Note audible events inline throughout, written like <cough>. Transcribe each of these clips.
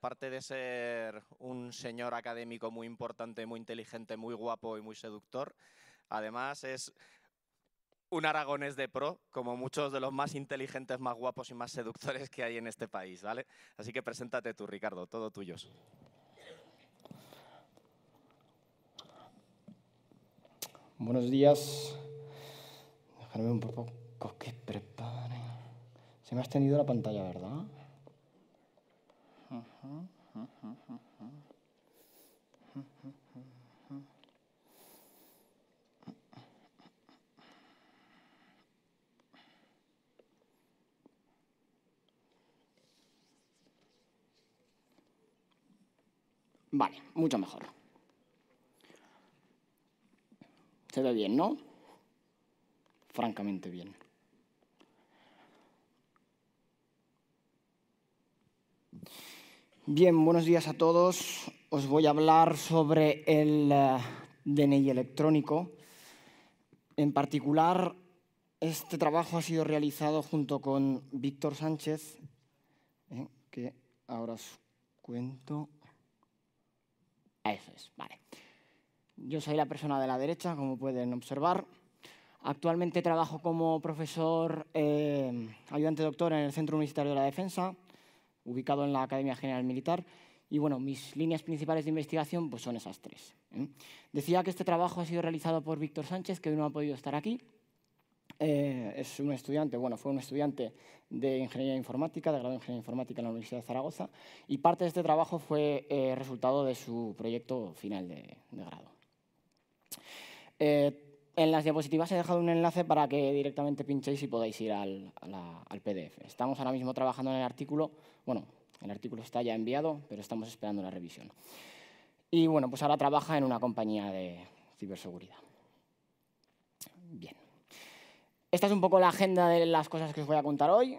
aparte de ser un señor académico muy importante, muy inteligente, muy guapo y muy seductor, además es un aragonés de pro, como muchos de los más inteligentes, más guapos y más seductores que hay en este país, ¿vale? Así que preséntate tú, Ricardo, todo tuyo. Buenos días. Déjame un poco que prepare. Se me ha extendido la pantalla, ¿verdad? Vale, mucho mejor. Se ve bien, ¿no? Francamente bien. Bien, buenos días a todos. Os voy a hablar sobre el eh, DNI electrónico. En particular, este trabajo ha sido realizado junto con Víctor Sánchez, eh, que ahora os cuento. Eso es, vale. Yo soy la persona de la derecha, como pueden observar. Actualmente trabajo como profesor eh, ayudante doctor en el Centro Universitario de la Defensa ubicado en la Academia General Militar. Y bueno, mis líneas principales de investigación pues, son esas tres. ¿eh? Decía que este trabajo ha sido realizado por Víctor Sánchez, que hoy no ha podido estar aquí. Eh, es un estudiante, bueno, fue un estudiante de Ingeniería Informática, de grado de Ingeniería Informática en la Universidad de Zaragoza, y parte de este trabajo fue eh, resultado de su proyecto final de grado. En las diapositivas he dejado un enlace para que directamente pinchéis y podáis ir al, PDF. Estamos ahora mismo trabajando en el artículo, bueno, el artículo está ya enviado, pero estamos esperando la revisión. Y bueno, pues ahora trabaja en una compañía de ciberseguridad. Bien. Esta es un poco la agenda de las cosas que os voy a contar hoy.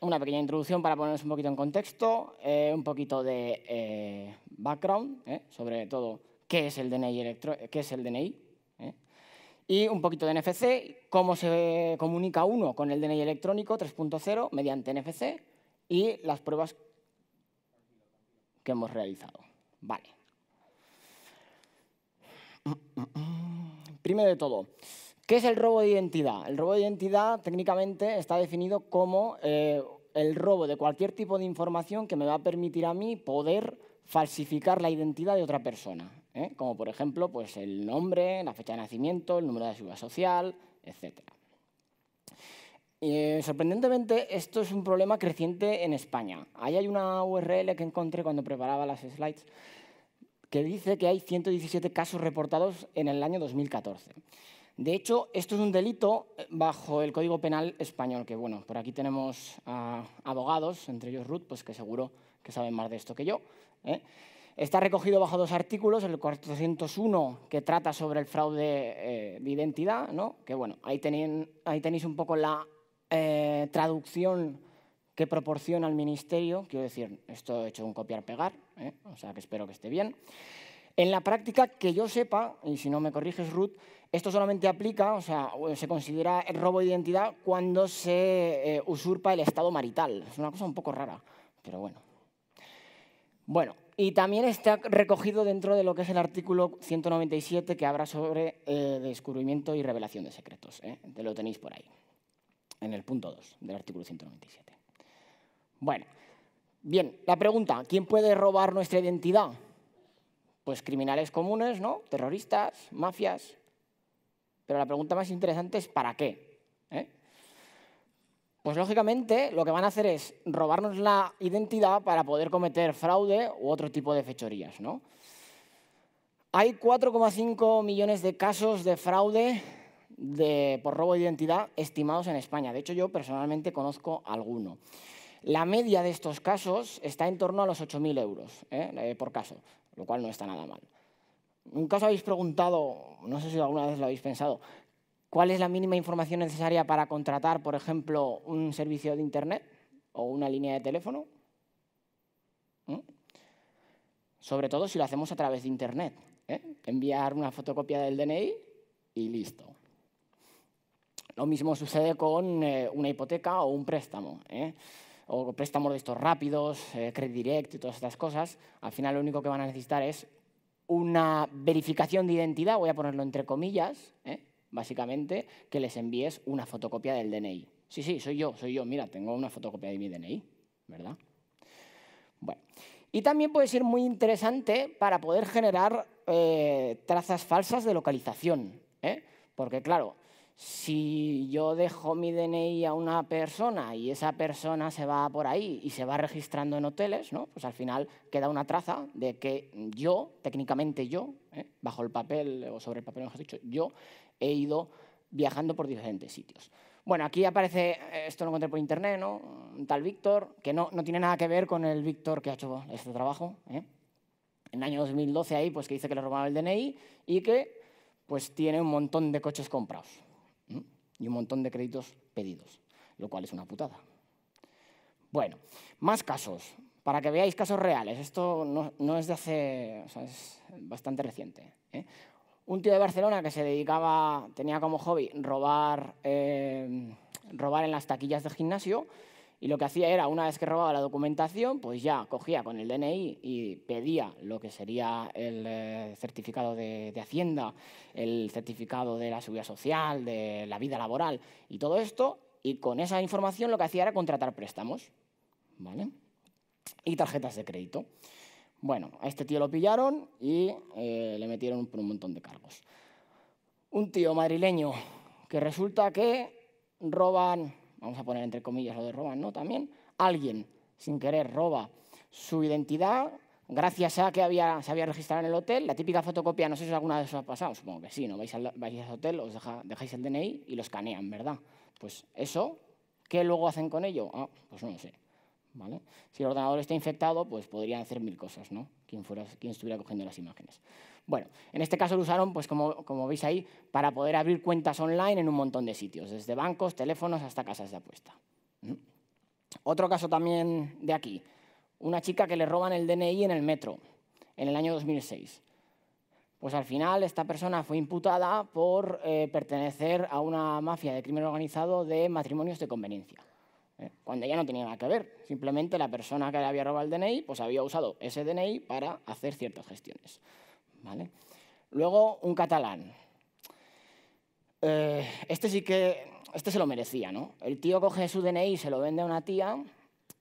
Una pequeña introducción para ponernos un poquito en contexto, eh, un poquito de eh, background, eh, sobre todo qué es el DNI, qué es el DNI y un poquito de NFC, cómo se comunica uno con el DNI electrónico 3.0 mediante NFC y las pruebas que hemos realizado. Vale. Primero de todo, ¿qué es el robo de identidad? El robo de identidad técnicamente está definido como eh, el robo de cualquier tipo de información que me va a permitir a mí poder falsificar la identidad de otra persona. ¿eh? como por ejemplo pues, el nombre, la fecha de nacimiento, el número de seguridad social, etc. Eh, sorprendentemente, esto es un problema creciente en España. Ahí hay una URL que encontré cuando preparaba las slides que dice que hay 117 casos reportados en el año 2014. De hecho, esto es un delito eh, bajo el Código Penal español, que bueno, por aquí tenemos abogados, entre ellos Ruth, pues que seguro que saben más de esto que yo. Está recogido bajo dos artículos, el 401 que trata sobre el fraude eh, de identidad, ¿no? que bueno, ahí, tenéis un poco la eh, traducción que proporciona el Ministerio. Quiero decir, esto he hecho un copiar-pegar, ¿eh? o sea que espero que esté bien. En la práctica, que yo sepa, y si no me corriges, Ruth, esto solamente aplica, o sea, se considera el robo de identidad cuando se usurpa el estado marital. Es una cosa un poco rara, pero bueno. Bueno, y también está recogido dentro de lo que es el artículo 197 que habla sobre eh, descubrimiento y revelación de secretos. ¿eh? lo tenéis por ahí, en el punto 2 del artículo 197. Bueno, bien, la pregunta, ¿quién puede robar nuestra identidad? Pues criminales comunes, ¿no? Terroristas, mafias. Pero la pregunta más interesante es ¿para qué? ¿Eh? Pues lógicamente lo que van a hacer es robarnos la identidad para poder cometer fraude u otro tipo de fechorías. ¿no? Hay 4,5 millones de casos de fraude por robo de identidad estimados en España. De hecho, yo personalmente conozco alguno. La media de estos casos está en torno a los 8.000 euros ¿eh? Eh, por caso, lo cual no está nada mal. Nunca os habéis preguntado, no sé si alguna vez lo habéis pensado, ¿Cuál es la mínima información necesaria para contratar, por ejemplo, un servicio de Internet o una línea de teléfono? ¿Mm? Sobre todo si lo hacemos a través de Internet. ¿eh? Enviar una fotocopia del DNI y listo. Lo mismo sucede con eh, una hipoteca o un préstamo. ¿eh? O préstamos de estos rápidos, eh, Credit Direct y todas estas cosas. Al final lo único que van a necesitar es una verificación de identidad, voy a ponerlo entre comillas, ¿eh? básicamente, que les envíes una fotocopia del DNI. Sí, sí, soy yo, soy yo, mira, tengo una fotocopia de mi DNI, ¿verdad? Bueno, y también puede ser muy interesante para poder generar eh, trazas falsas de localización, ¿eh? porque claro, si yo dejo mi DNI a una persona y esa persona se va por ahí y se va registrando en hoteles, ¿no? pues al final queda una traza de que yo, técnicamente yo, ¿eh? bajo el papel o sobre el papel, mejor dicho, yo he ido viajando por diferentes sitios. Bueno, aquí aparece, eh, esto lo encontré por internet, ¿no? Un tal Víctor, que no, no tiene nada que ver con el Víctor que ha hecho este trabajo. ¿eh? En el año 2012 ahí, pues que dice que le robaron el DNI y que pues tiene un montón de coches comprados y un montón de créditos pedidos, lo cual es una putada. Bueno, más casos, para que veáis casos reales. Esto no, es de hace, o sea, es bastante reciente. ¿eh? un tío de Barcelona que se dedicaba, tenía como hobby robar, eh, robar en las taquillas de gimnasio y lo que hacía era, una vez que robaba la documentación, pues ya cogía con el DNI y pedía lo que sería el eh, certificado de, Hacienda, el certificado de la seguridad social, de la vida laboral y todo esto, y con esa información lo que hacía era contratar préstamos, Y tarjetas de crédito. Bueno, a este tío lo pillaron y eh, le metieron un montón de cargos. Un tío madrileño que resulta que roban, vamos a poner entre comillas lo de roban, ¿no? También alguien sin querer roba su identidad gracias a que había, se había registrado en el hotel. La típica fotocopia, no sé si alguna de os ha pasado, supongo que sí, ¿no? Vais al, hotel, os dejáis el DNI y lo escanean, ¿verdad? Pues eso, ¿qué luego hacen con ello? Ah, pues no lo sé. Si el ordenador está infectado, pues podrían hacer mil cosas, ¿no? Quien, fuera, quien estuviera cogiendo las imágenes. Bueno, en este caso lo usaron, pues como, veis ahí, para poder abrir cuentas online en un montón de sitios, desde bancos, teléfonos hasta casas de apuesta. Otro caso también de aquí, una chica que le roban el DNI en el metro, en el año 2006. Pues al final esta persona fue imputada por eh, pertenecer a una mafia de crimen organizado de matrimonios de conveniencia. Eh, cuando ya no tenía nada que ver. Simplemente la persona que le había robado el DNI, pues había usado ese DNI para hacer ciertas gestiones. ¿Vale? Luego, un catalán. Eh, este sí que, este se lo merecía, ¿no? El tío coge su DNI, y se lo vende a una tía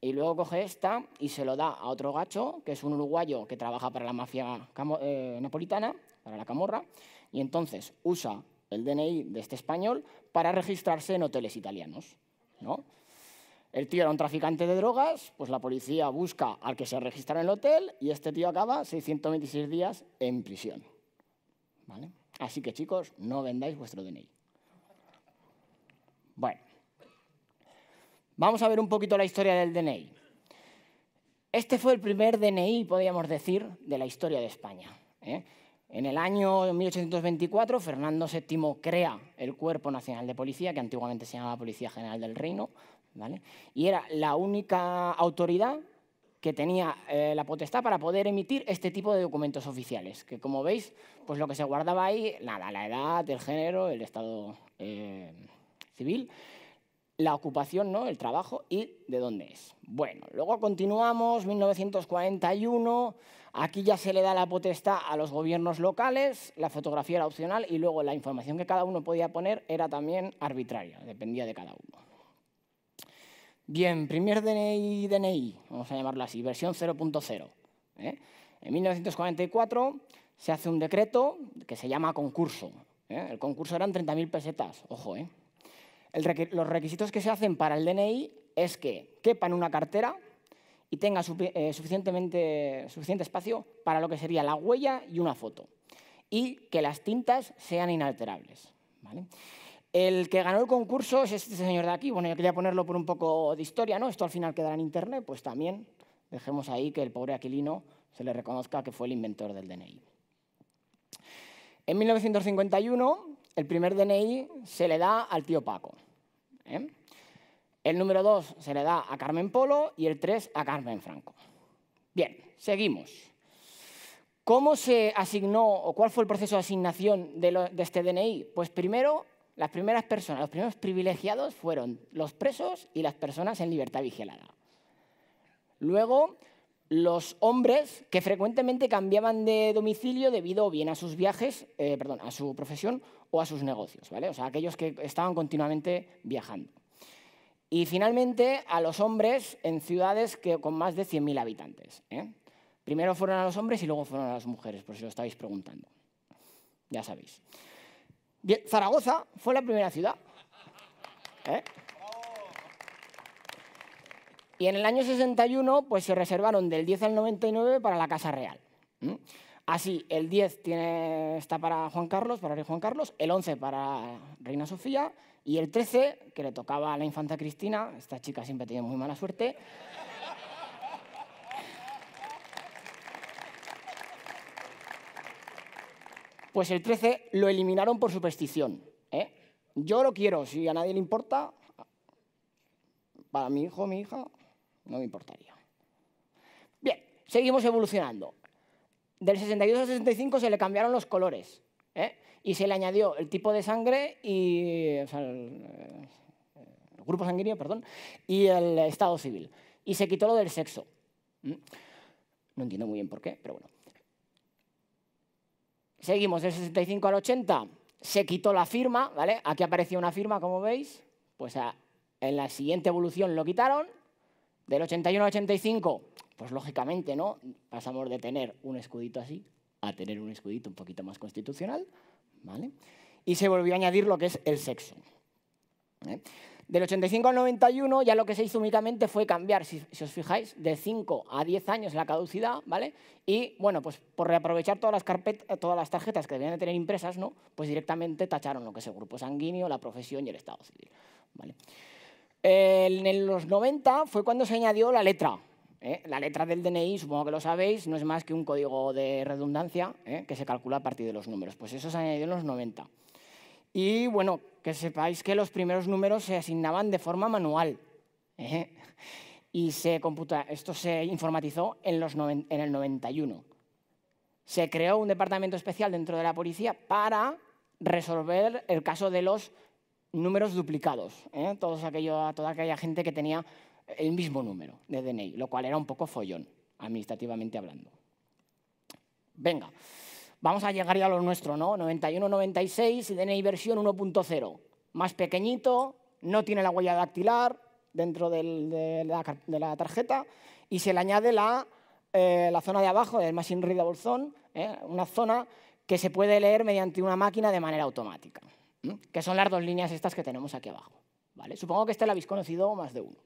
y luego coge esta y se lo da a otro gacho, que es un uruguayo que trabaja para la mafia eh, napolitana, para la camorra, y entonces usa el DNI de este español para registrarse en hoteles italianos, ¿no? El tío era un traficante de drogas, pues la policía busca al que se registra en el hotel y este tío acaba 626 días en prisión. Así que chicos, no vendáis vuestro DNI. Bueno, vamos a ver un poquito la historia del DNI. Este fue el primer DNI, podríamos decir, de la historia de España. ¿eh? En el año 1824, Fernando VII crea el Cuerpo Nacional de Policía, que antiguamente se llamaba Policía General del Reino, y era la única autoridad que tenía eh, la potestad para poder emitir este tipo de documentos oficiales, que como veis, pues lo que se guardaba ahí, nada, la edad, el género, el estado eh, civil, la ocupación, ¿no? el trabajo y de dónde es. Bueno, luego continuamos, 1941, aquí ya se le da la potestad a los gobiernos locales, la fotografía era opcional y luego la información que cada uno podía poner era también arbitraria, dependía de cada uno. Bien, primer DNI, DNI, vamos a llamarlo así, versión 0.0. ¿eh? En 1944 se hace un decreto que se llama concurso. ¿eh? El concurso eran 30.000 pesetas, ojo. ¿eh? los requisitos que se hacen para el DNI es que quepan una cartera y tenga suficientemente, suficiente espacio para lo que sería la huella y una foto. Y que las tintas sean inalterables. ¿vale? El que ganó el concurso es este señor de aquí. Bueno, yo quería ponerlo por un poco de historia, ¿no? Esto al final quedará en Internet, pues también dejemos ahí que el pobre Aquilino se le reconozca que fue el inventor del DNI. En 1951, el primer DNI se le da al tío Paco. ¿eh? El número dos se le da a Carmen Polo y el 3 a Carmen Franco. Bien, seguimos. ¿Cómo se asignó o cuál fue el proceso de asignación de, de este DNI? Pues primero las primeras personas, los primeros privilegiados fueron los presos y las personas en libertad vigilada. Luego, los hombres que frecuentemente cambiaban de domicilio debido bien a sus viajes, eh, perdón, a su profesión o a sus negocios, ¿vale? O sea, aquellos que estaban continuamente viajando. Y finalmente, a los hombres en ciudades que, con más de 100.000 habitantes. ¿eh? Primero fueron a los hombres y luego fueron a las mujeres, por si lo estáis preguntando. Ya sabéis. Zaragoza fue la primera ciudad. ¿eh? Y en el año 61 pues, se reservaron del 10 al 99 para la Casa Real. Así, el 10 está para Juan Carlos, para rey Juan Carlos, el 11 para Reina Sofía y el 13, que le tocaba a la infanta Cristina, esta chica siempre tiene muy mala suerte, Pues el 13 lo eliminaron por superstición. ¿eh? Yo lo quiero, si a nadie le importa, para mi hijo, mi hija, no me importaría. Bien, seguimos evolucionando. Del 62 al 65 se le cambiaron los colores ¿eh? y se le añadió el tipo de sangre y. O el grupo sanguíneo, perdón, y el estado civil. Y se quitó lo del sexo. ¿Mm? No entiendo muy bien por qué, pero bueno. Seguimos del 65 al 80, se quitó la firma, ¿vale? Aquí aparecía una firma, como veis, pues en la siguiente evolución lo quitaron. Del 81 al 85, pues lógicamente, ¿no? Pasamos de tener un escudito así a tener un escudito un poquito más constitucional, ¿vale? Y se volvió a añadir lo que es el sexo. ¿eh? Del 85 al 91 ya lo que se hizo únicamente fue cambiar, si, os fijáis, de 5 a 10 años la caducidad, ¿vale? Y bueno, pues por reaprovechar todas las, eh, todas las tarjetas que debían de tener impresas, ¿no? Pues directamente tacharon lo que es el grupo sanguíneo, la profesión y el estado civil, ¿vale? En los 90 fue cuando se añadió la letra. ¿eh? La letra del DNI, supongo que lo sabéis, no es más que un código de redundancia ¿eh? que se calcula a partir de los números. Pues eso se añadió en los 90. Y bueno, que sepáis que los primeros números se asignaban de forma manual. ¿eh? Y se esto se informatizó en, los en el 91. Se creó un departamento especial dentro de la policía para resolver el caso de los números duplicados. ¿eh? Todos toda aquella gente que tenía el mismo número de DNI, lo cual era un poco follón, administrativamente hablando. Venga vamos a llegar ya a lo nuestro, ¿no? 91-96 y DNI versión 1.0. Más pequeñito, no tiene la huella dactilar dentro de, la, tarjeta y se le añade la, eh, zona de abajo el Machine Readable Zone, ¿eh? una zona que se puede leer mediante una máquina de manera automática, que son las dos líneas estas que tenemos aquí abajo. Supongo que este lo habéis conocido más de uno.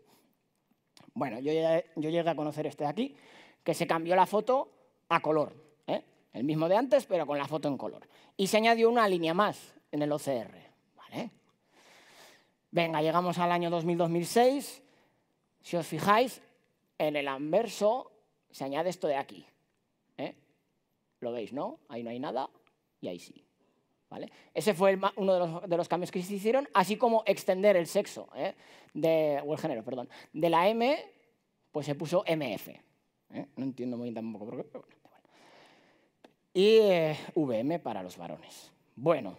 Bueno, yo, yo llegué a conocer este de aquí, que se cambió la foto a color. ¿Eh? el mismo de antes, pero con la foto en color. Y se añadió una línea más en el OCR. Venga, llegamos al año 2000-2006. Si os fijáis, en el anverso se añade esto de aquí. ¿eh? ¿Lo veis, no? Ahí no hay nada y ahí sí. ¿Vale? Ese fue uno de los, cambios que se hicieron, así como extender el sexo, ¿eh? de, o el género, perdón. De la M, pues se puso MF. ¿eh? No entiendo muy tampoco por qué, pero y eh, VM para los varones. Bueno,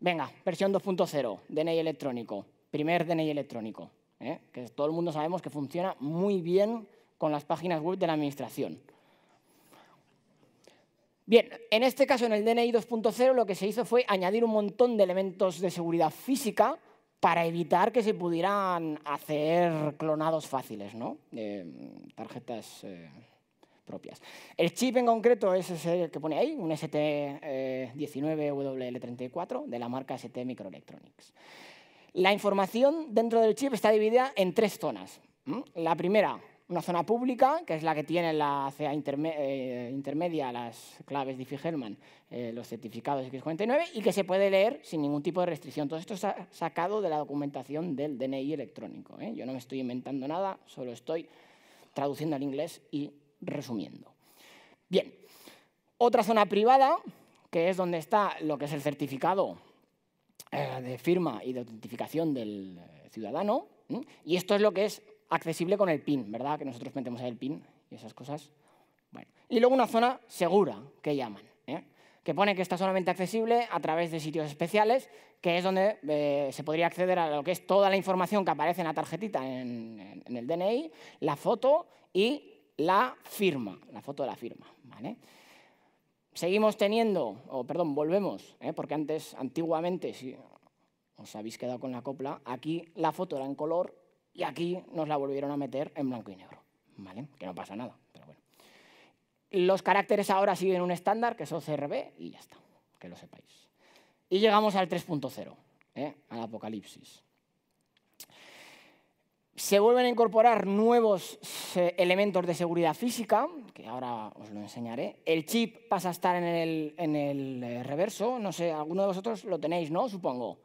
venga, versión 2.0, DNI electrónico, primer DNI electrónico, ¿eh? que todo el mundo sabemos que funciona muy bien con las páginas web de la administración. Bien, en este caso, en el DNI 2.0, lo que se hizo fue añadir un montón de elementos de seguridad física para evitar que se pudieran hacer clonados fáciles, ¿no? Mm, tarjetas eh, propias. El chip en concreto es ese que pone ahí, un ST19WL34 eh, de la marca ST Microelectronics. La información dentro del chip está dividida en tres zonas. La primera, una zona pública, que es la que tiene la CA eh, intermedia, las claves Diffie-Hellman, eh, los certificados X49, y que se puede leer sin ningún tipo de restricción. Todo esto está sacado de la documentación del DNI electrónico. Yo no me estoy inventando nada, solo estoy traduciendo al inglés y resumiendo. Bien, otra zona privada, que es donde está lo que es el certificado eh, de firma y de autentificación del eh, ciudadano, y esto es lo que es accesible con el PIN, ¿verdad? Que nosotros metemos ahí el PIN y esas cosas. Y luego una zona segura, que llaman, ¿eh? que pone que está solamente accesible a través de sitios especiales, que es donde se podría acceder a lo que es toda la información que aparece en la tarjetita, en, en el DNI, la foto y la firma, la foto de la firma, Seguimos teniendo, o perdón, volvemos, ¿eh? porque antes, antiguamente, si os habéis quedado con la copla, aquí la foto era en color y aquí nos la volvieron a meter en blanco y negro, ¿vale? Que no pasa nada, pero bueno. Los caracteres ahora siguen un estándar, que es OCRB, y ya está, que lo sepáis. Y llegamos al 3.0, ¿eh? al apocalipsis. Se vuelven a incorporar nuevos eh, elementos de seguridad física, que ahora os lo enseñaré. El chip pasa a estar en el, eh, reverso. No sé, alguno de vosotros lo tenéis, ¿no? Supongo.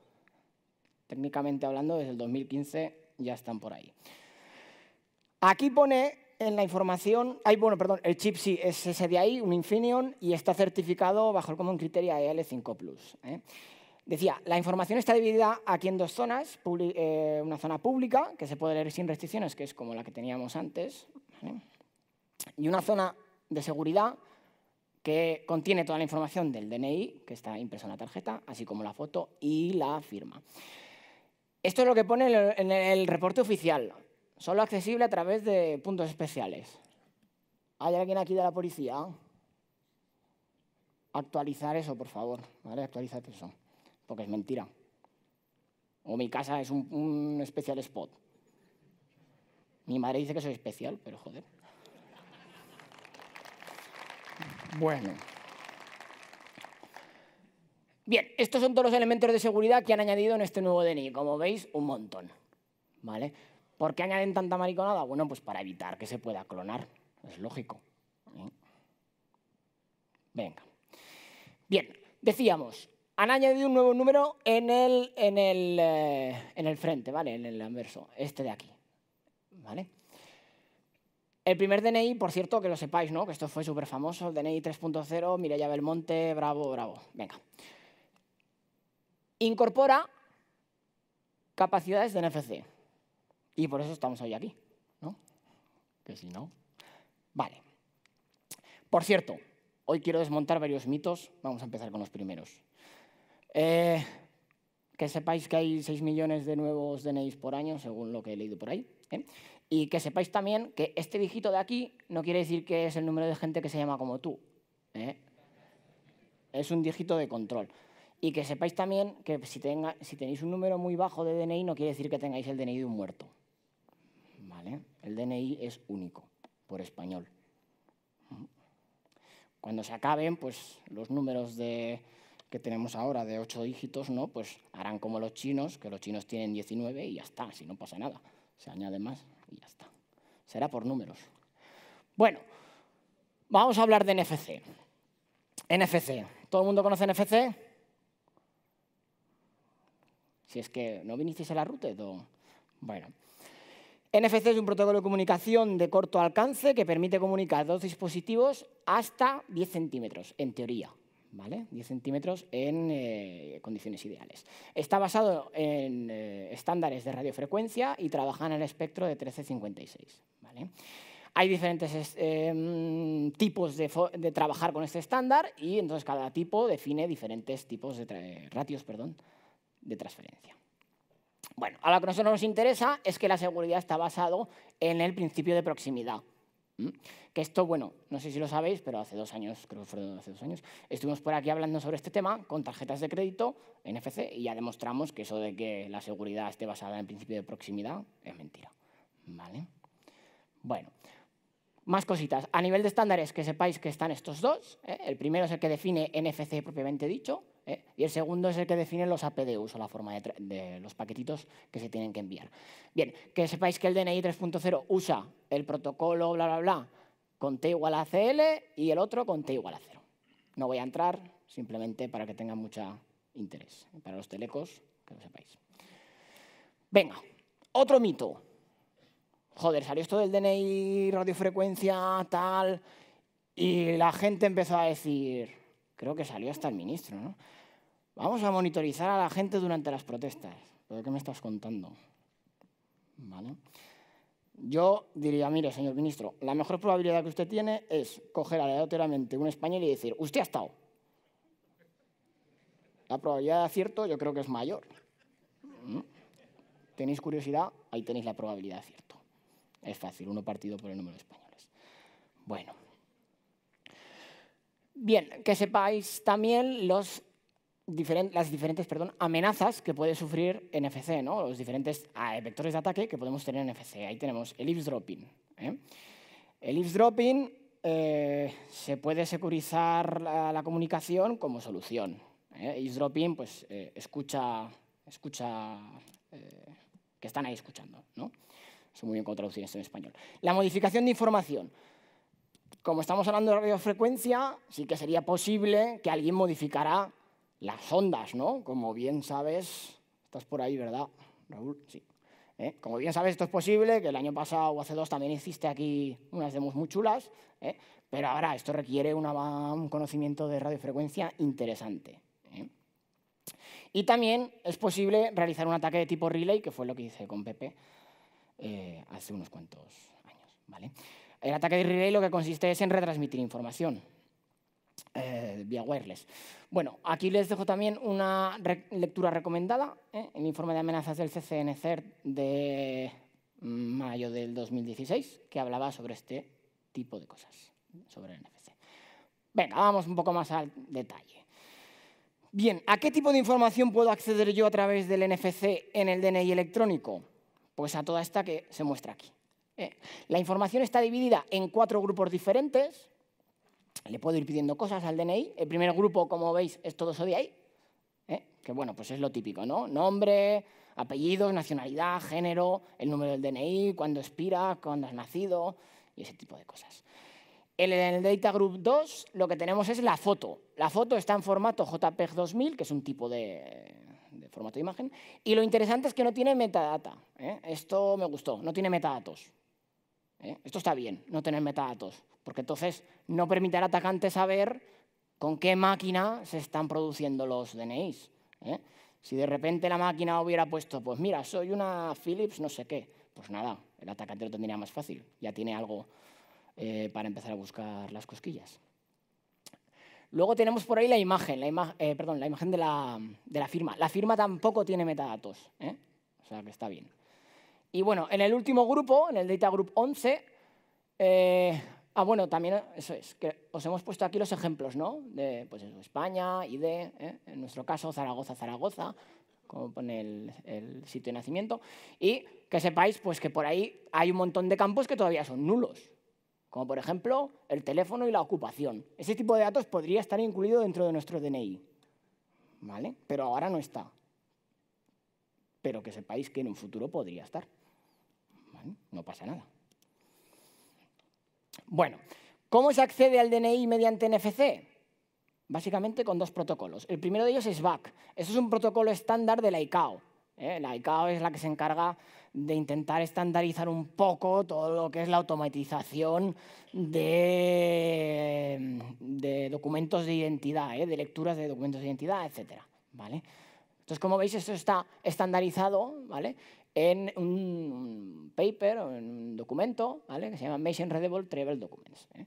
Técnicamente hablando, desde el 2015 ya están por ahí. Aquí pone en la información, hay, bueno, perdón, el chip sí es ese de ahí, un Infineon, y está certificado bajo el común criterio el 5 Decía, la información está dividida aquí en dos zonas, eh, una zona pública, que se puede leer sin restricciones, que es como la que teníamos antes, y una zona de seguridad que contiene toda la información del DNI, que está impresa en la tarjeta, así como la foto y la firma. Esto es lo que pone en el reporte oficial, solo accesible a través de puntos especiales. ¿Hay alguien aquí de la policía? Actualizar eso, por favor. ¿Vale? eso que es mentira. O mi casa es un, especial spot. Mi madre dice que soy especial, pero joder. Bueno. Bien, estos son todos los elementos de seguridad que han añadido en este nuevo DNI. Como veis, un montón. ¿Vale? ¿Por qué añaden tanta mariconada? Bueno, pues para evitar que se pueda clonar. Es lógico. ¿eh? Venga. Bien, decíamos, han añadido un nuevo número en el, eh, en el, frente, ¿vale? En el anverso, este de aquí, ¿vale? El primer DNI, por cierto, que lo sepáis, ¿no? Que esto fue súper famoso, DNI 3.0, Mireia Belmonte, bravo, bravo, venga. Incorpora capacidades de NFC. Y por eso estamos hoy aquí, ¿no? Que si no... Vale. Por cierto, hoy quiero desmontar varios mitos. Vamos a empezar con los primeros. Eh, que sepáis que hay 6 millones de nuevos DNIs por año, según lo que he leído por ahí. ¿eh? Y que sepáis también que este dígito de aquí no quiere decir que es el número de gente que se llama como tú. ¿eh? Es un dígito de control. Y que sepáis también que si, si tenéis un número muy bajo de DNI no quiere decir que tengáis el DNI de un muerto. ¿Vale? El DNI es único, por español. Cuando se acaben, pues los números de, que tenemos ahora de 8 dígitos, ¿no? pues harán como los chinos, que los chinos tienen 19 y ya está, si no pasa nada. Se añade más y ya está. Será por números. Bueno, vamos a hablar de NFC. NFC. ¿Todo el mundo conoce NFC? Si es que no vinisteis a la ruta, Bueno. NFC es un protocolo de comunicación de corto alcance que permite comunicar dos dispositivos hasta 10 centímetros, en teoría. 10 centímetros en eh, condiciones ideales. Está basado en eh, estándares de radiofrecuencia y trabaja en el espectro de 1356, Hay diferentes em, tipos de, trabajar con este estándar y entonces cada tipo define diferentes tipos de ratios de transferencia. Bueno, a lo que a nosotros nos interesa es que la seguridad está basado en el principio de proximidad, ¿Mm? Que esto, bueno, no sé si lo sabéis, pero hace dos años, creo que fue hace dos años, estuvimos por aquí hablando sobre este tema con tarjetas de crédito, NFC, y ya demostramos que eso de que la seguridad esté basada en el principio de proximidad es mentira. Bueno, más cositas. A nivel de estándares, que sepáis que están estos dos. ¿eh? El primero es el que define NFC propiamente dicho, ¿eh? Y el segundo es el que define los APDUs o la forma de, los paquetitos que se tienen que enviar. Bien, que sepáis que el DNI 3.0 usa el protocolo bla, bla, bla con T igual a CL y el otro con T igual a cero. No voy a entrar, simplemente para que tengan mucho interés. ¿eh? Para los telecos, que lo sepáis. Venga, otro mito. Joder, salió esto del DNI, radiofrecuencia, tal, y la gente empezó a decir, Creo que salió hasta el ministro, ¿no? Vamos a monitorizar a la gente durante las protestas. ¿Pero qué me estás contando? ¿Vale? Yo diría, mire, señor ministro, la mejor probabilidad que usted tiene es coger aleatoriamente un español y decir, usted ha estado. La probabilidad de acierto yo creo que es mayor. ¿Mm? ¿Tenéis curiosidad? Ahí tenéis la probabilidad de acierto. Es fácil, uno partido por el número de españoles. Bueno, Bien, que sepáis también las diferentes amenazas que puede sufrir NFC, los diferentes ah, vectores de ataque que podemos tener en NFC. Ahí tenemos el eavesdropping. ¿eh? El eavesdropping eh, se puede securizar la, comunicación como solución. ¿eh? Eavesdropping pues, eh, escucha, escucha que están ahí escuchando. ¿no? muy bien traducir esto en español. La modificación de información. Como estamos hablando de radiofrecuencia, sí que sería posible que alguien modificara las ondas, ¿no? Como bien sabes, estás por ahí, ¿verdad, Raúl? Sí. ¿eh? Como bien sabes, esto es posible, que el año pasado o hace dos también hiciste aquí unas demos muy chulas, ¿eh? pero ahora esto requiere un conocimiento de radiofrecuencia interesante. ¿eh? Y también es posible realizar un ataque de tipo relay, que fue lo que hice con Pepe hace unos cuantos años. ¿vale? El ataque de relay lo que consiste es en retransmitir información eh, vía wireless. Bueno, aquí les dejo también una lectura recomendada, eh, el informe de amenazas del CCNCER de mayo del 2016, que hablaba sobre este tipo de cosas, sobre el NFC. Venga, vamos un poco más al detalle. Bien, ¿a qué tipo de información puedo acceder yo a través del NFC en el DNI electrónico? Pues a toda esta que se muestra aquí. Eh, la información está dividida en cuatro grupos diferentes. Le puedo ir pidiendo cosas al DNI. El primer grupo, como veis, es todo eso de ahí. Que bueno, pues es lo típico, ¿no? Nombre, apellidos, nacionalidad, género, el número del DNI, cuándo expira, cuándo has nacido y ese tipo de cosas. En el Data Group 2 lo que tenemos es la foto. La foto está en formato JPEG 2000, que es un tipo de, formato de imagen, y lo interesante es que no tiene metadata. ¿eh? Esto me gustó, no tiene metadatos. ¿eh? Esto está bien, no tener metadatos, porque entonces no permite al atacante saber con qué máquina se están produciendo los DNIs. ¿eh? Si de repente la máquina hubiera puesto, pues mira, soy una Philips no sé qué, pues nada, el atacante lo tendría más fácil, ya tiene algo eh, para empezar a buscar las cosquillas. Luego tenemos por ahí la imagen, perdón, la imagen de la, firma. La firma tampoco tiene metadatos, o sea que está bien. Y bueno, en el último grupo, en el Data Group 11, eh, ah, bueno, también eh, eso es, que os hemos puesto aquí los ejemplos, ¿no? De pues España, ID, ¿eh? en nuestro caso Zaragoza, Zaragoza, como pone el, el, sitio de nacimiento. Y que sepáis pues que por ahí hay un montón de campos que todavía son nulos, como por ejemplo el teléfono y la ocupación. Ese tipo de datos podría estar incluido dentro de nuestro DNI, ¿vale? Pero ahora no está. Pero que sepáis que en un futuro podría estar. No pasa nada. Bueno, ¿cómo se accede al DNI mediante NFC? Básicamente con dos protocolos. El primero de ellos es BAC. Eso es un protocolo estándar de la ICAO. ¿eh? La ICAO es la que se encarga de intentar estandarizar un poco todo lo que es la automatización de, de documentos de identidad, ¿eh? de lecturas de documentos de identidad, etc. ¿vale? Entonces, como veis, esto está estandarizado ¿vale? en un paper o en un documento que se llama Mason Readable Travel Documents. ¿eh?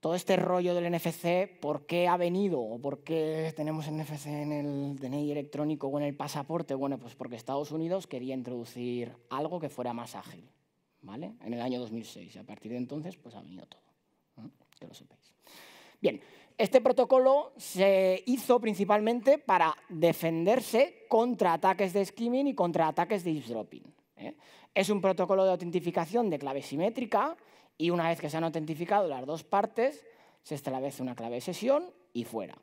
Todo este rollo del NFC, ¿por qué ha venido? ¿O por qué tenemos NFC en el DNI electrónico o en el pasaporte? Bueno, pues porque Estados Unidos quería introducir algo que fuera más ágil, ¿vale? En el año 2006. Y a partir de entonces, pues ha venido todo. ¿eh? Que lo sepáis. Bien, este protocolo se hizo principalmente para defenderse contra ataques de skimming y contra ataques de eavesdropping. ¿eh? Es un protocolo de autentificación de clave simétrica y una vez que se han autentificado las dos partes, se establece una clave de sesión y fuera.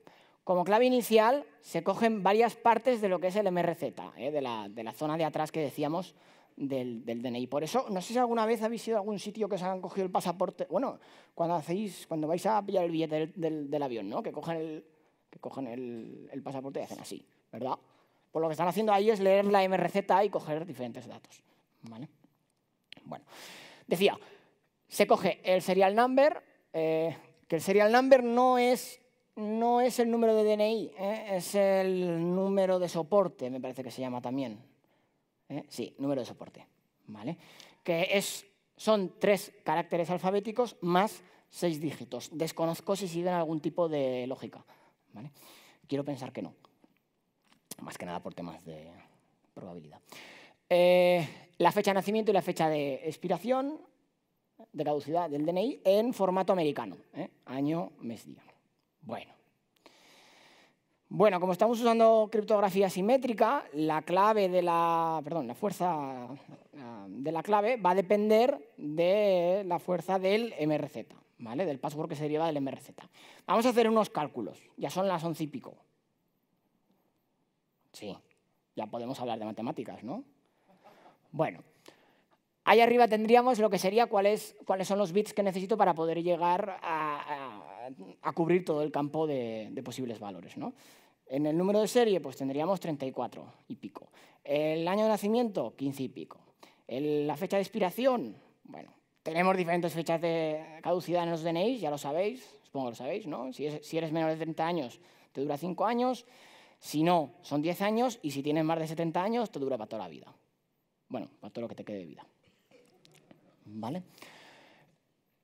Como clave inicial se cogen varias partes de lo que es el MRZ, ¿eh? de, la, de la zona de atrás que decíamos del, DNI. Por eso, no sé si alguna vez habéis ido a algún sitio que se han cogido el pasaporte. Bueno, cuando hacéis, cuando vais a pillar el billete del, avión, ¿no? Que cogen el, que cogen el, pasaporte y hacen así, ¿verdad? Pues lo que están haciendo ahí es leer la MRZ y coger diferentes datos. ¿Vale? Bueno, decía, se coge el serial number, eh, que el serial number no es, no es el número de DNI, ¿eh? es el número de soporte, me parece que se llama también. ¿eh? Sí, número de soporte. ¿Vale? Que es, son tres caracteres alfabéticos más seis dígitos. Desconozco si siguen algún tipo de lógica. ¿Vale? Quiero pensar que no. Más que nada por temas de probabilidad. Eh, la fecha de nacimiento y la fecha de expiración de caducidad del DNI en formato americano. ¿eh? Año, mes, día. Bueno. Bueno, como estamos usando criptografía simétrica, la clave de la, perdón, la fuerza de la clave va a depender de la fuerza del MRZ, ¿vale? Del password que se deriva del MRZ. Vamos a hacer unos cálculos. Ya son las once y pico. Sí, ya podemos hablar de matemáticas, ¿no? Bueno, ahí arriba tendríamos lo que sería cuáles cuáles son los bits que necesito para poder llegar a, cubrir todo el campo de posibles valores, ¿no? En el número de serie, pues tendríamos 34 y pico. El año de nacimiento, 15 y pico. la fecha de expiración, bueno, tenemos diferentes fechas de caducidad en los DNIs, ya lo sabéis, supongo que lo sabéis, ¿no? Si, eres menor de 30 años, te dura 5 años. Si no, son 10 años y si tienes más de 70 años, te dura para toda la vida. Bueno, para todo lo que te quede de vida. ¿Vale?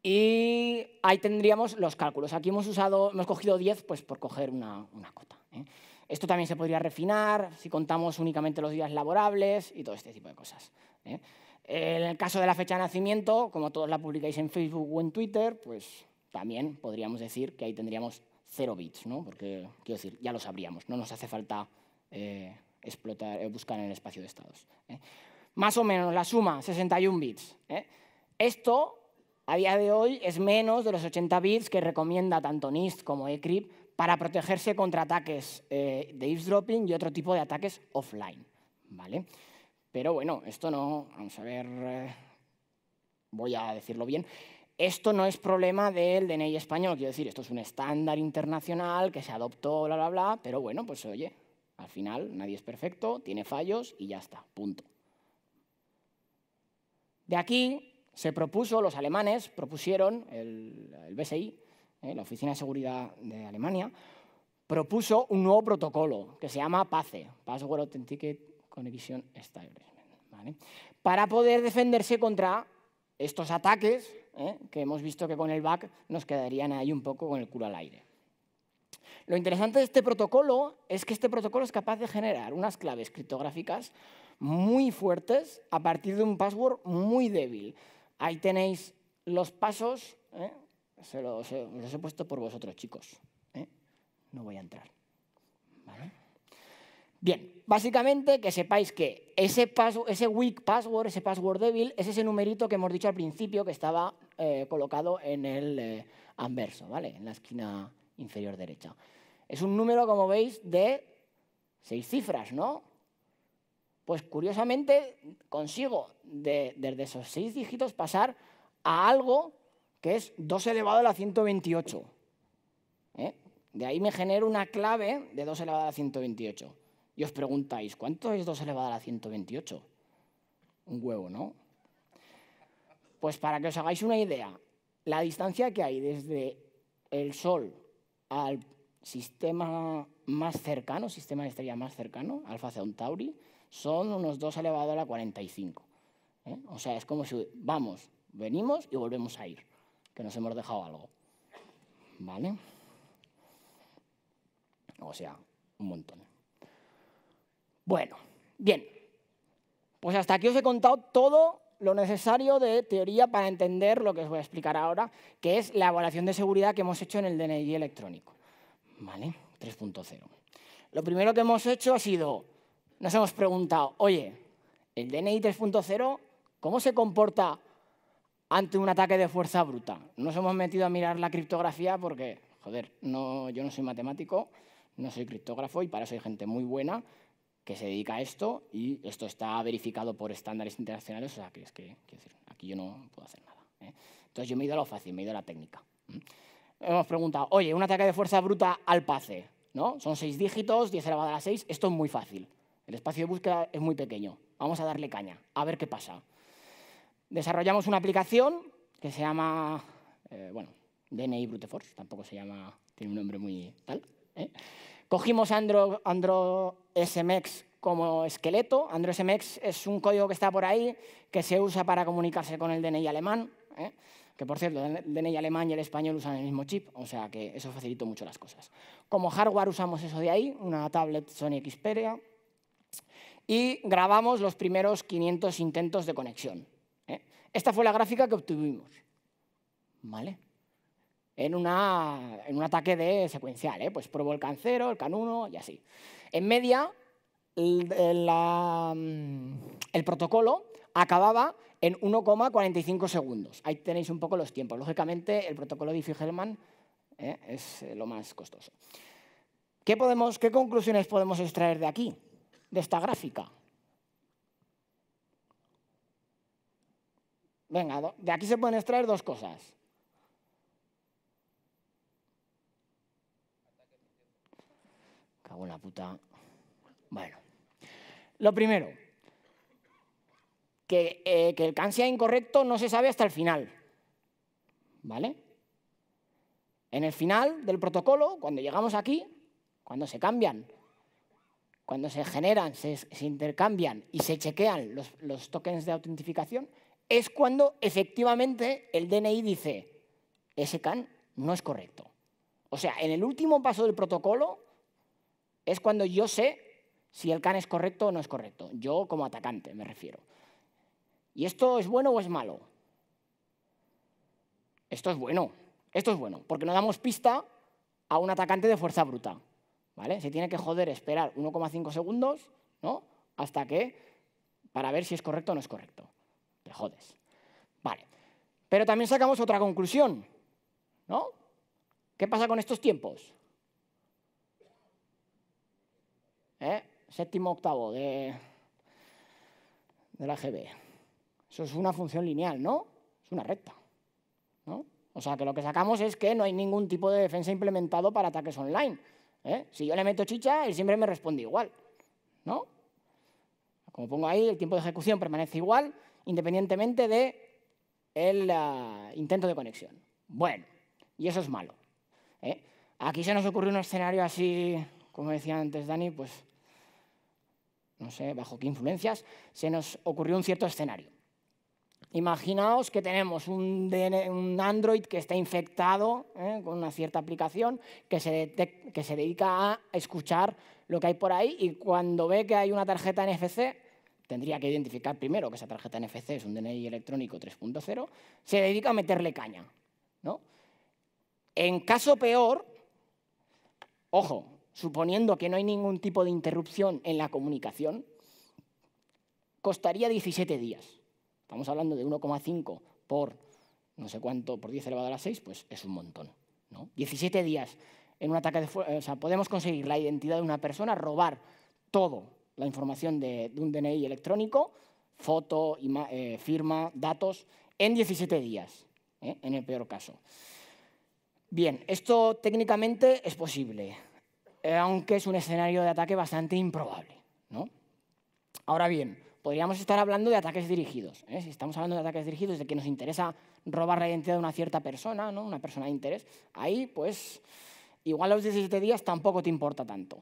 Y ahí tendríamos los cálculos. Aquí hemos usado, hemos cogido 10 pues, por coger una, una cota. ¿eh? Esto también se podría refinar si contamos únicamente los días laborables y todo este tipo de cosas. ¿eh? En el caso de la fecha de nacimiento, como todos la publicáis en Facebook o en Twitter, pues también podríamos decir que ahí tendríamos cero bits, ¿no? porque quiero decir, ya lo sabríamos, no nos hace falta eh, explotar, buscar en el espacio de estados. Más o menos la suma, 61 bits. Esto, a día de hoy, es menos de los 80 bits que recomienda tanto NIST como ECRIP para protegerse contra ataques eh, de eavesdropping y otro tipo de ataques offline. ¿vale? Pero bueno, esto no, vamos a ver, eh, voy a decirlo bien. Esto no es problema del DNI español, quiero decir, esto es un estándar internacional que se adoptó, bla, bla, bla, pero bueno, pues oye, al final nadie es perfecto, tiene fallos y ya está, punto. De aquí se propuso, los alemanes propusieron el BSI, eh, la Oficina de Seguridad de Alemania, propuso un nuevo protocolo que se llama PACE, Password Authenticate Connection Establishment, para poder defenderse contra estos ataques eh, que hemos visto que con el back nos quedarían ahí un poco con el culo al aire. Lo interesante de este protocolo es que este protocolo es capaz de generar unas claves criptográficas muy fuertes a partir de un password muy débil. Ahí tenéis los pasos eh, se los, he puesto por vosotros, chicos. ¿eh? No voy a entrar. Bien, básicamente que sepáis que ese, paso, ese weak password, ese password débil, es ese numerito que hemos dicho al principio que estaba eh, colocado en el eh, anverso, ¿vale? En la esquina inferior derecha. Es un número, como veis, de seis cifras, ¿no? Pues curiosamente consigo desde esos seis dígitos pasar a algo que es 2 elevado a la 128. ¿eh? De ahí me genero una clave de 2 elevado a la 128. Y os preguntáis, ¿cuánto es 2 elevado a la 128? Un huevo, ¿no? Pues para que os hagáis una idea, la distancia que hay desde el Sol al sistema más cercano, sistema de estrella más cercano, Alfa Centauri, son unos 2 elevado a la 45. ¿eh? O sea, es como si, vamos, venimos y volvemos a ir que nos hemos dejado algo. ¿Vale? O sea, un montón. Bueno, bien. Pues hasta aquí os he contado todo lo necesario de teoría para entender lo que os voy a explicar ahora, que es la evaluación de seguridad que hemos hecho en el DNI electrónico. ¿Vale? 3.0. Lo primero que hemos hecho ha sido, nos hemos preguntado, oye, el DNI 3.0, ¿cómo se comporta ante un ataque de fuerza bruta. Nos hemos metido a mirar la criptografía porque, joder, no, yo no soy matemático, no soy criptógrafo y para eso hay gente muy buena que se dedica a esto y esto está verificado por estándares internacionales, o sea, que es que, decir, aquí yo no puedo hacer nada. ¿eh? Entonces yo me he ido a lo fácil, me he ido a la técnica. Hemos preguntado, oye, un ataque de fuerza bruta al pase, ¿no? Son seis dígitos, 10 elevado a la 6, esto es muy fácil. El espacio de búsqueda es muy pequeño. Vamos a darle caña, a ver qué pasa. Desarrollamos una aplicación que se llama, eh, bueno, DNI Brute Force, tampoco se llama, tiene un nombre muy tal. ¿eh? Cogimos Andro, SMX como esqueleto. Android SMX es un código que está por ahí que se usa para comunicarse con el DNI alemán. ¿eh? que por cierto, el DNI alemán y el español usan el mismo chip, o sea que eso facilitó mucho las cosas. Como hardware usamos eso de ahí, una tablet Sony Xperia, y grabamos los primeros 500 intentos de conexión. ¿eh? Esta fue la gráfica que obtuvimos. En, un ataque de secuencial, ¿eh? pues probó el CAN0, el CAN1 y así. En media, el, mm, protocolo acababa en 1,45 segundos. Ahí tenéis un poco los tiempos. Lógicamente, el protocolo de diffie ¿eh? es lo más costoso. ¿Qué, podemos, ¿Qué conclusiones podemos extraer de aquí, de esta gráfica? Venga, de aquí se pueden extraer dos cosas. Cago en la puta. Bueno. Lo primero, eh, que, el can sea incorrecto no se sabe hasta el final. ¿Vale? En el final del protocolo, cuando llegamos aquí, cuando se cambian, cuando se generan, se, intercambian y se chequean los, los tokens de autentificación, es cuando efectivamente el DNI dice, ese CAN no es correcto. O sea, en el último paso del protocolo es cuando yo sé si el CAN es correcto o no es correcto. Yo como atacante me refiero. ¿Y esto es bueno o es malo? Esto es bueno. Esto es bueno, porque no damos pista a un atacante de fuerza bruta. ¿vale? Se tiene que joder esperar 1,5 segundos ¿no? hasta que, para ver si es correcto o no es correcto jodes. Vale. Pero también sacamos otra conclusión, ¿no? ¿Qué pasa con estos tiempos? ¿Eh? Séptimo octavo de, de la GB. Eso es una función lineal, ¿no? Es una recta. ¿no? O sea que lo que sacamos es que no hay ningún tipo de defensa implementado para ataques online. ¿eh? Si yo le meto chicha, él siempre me responde igual. ¿no? Como pongo ahí, el tiempo de ejecución permanece igual, independientemente de el ah, intento de conexión. Bueno, y eso es malo. ¿eh? Aquí se nos ocurrió un escenario así, como decía antes Dani, pues no sé bajo qué influencias, se nos ocurrió un cierto escenario. Imaginaos que tenemos un, Android que está infectado ¿eh? con una cierta aplicación que se, que se dedica a escuchar lo que hay por ahí y cuando ve que hay una tarjeta NFC tendría que identificar primero que esa tarjeta NFC es un DNI electrónico 3.0, se dedica a meterle caña. ¿no? En caso peor, ojo, suponiendo que no hay ningún tipo de interrupción en la comunicación, costaría 17 días. Estamos hablando de 1,5 por no sé cuánto, por 10 elevado a la 6, pues es un montón. ¿no? 17 días en un ataque de fuerza. O sea, podemos conseguir la identidad de una persona, robar todo la información de, un DNI electrónico, foto, eh, firma, datos, en 17 días, ¿eh? en el peor caso. Bien, esto técnicamente es posible, eh, aunque es un escenario de ataque bastante improbable. Ahora bien, podríamos estar hablando de ataques dirigidos. Si estamos hablando de ataques dirigidos, de que nos interesa robar la identidad de una cierta persona, una persona de interés, ahí pues igual a los 17 días tampoco te importa tanto.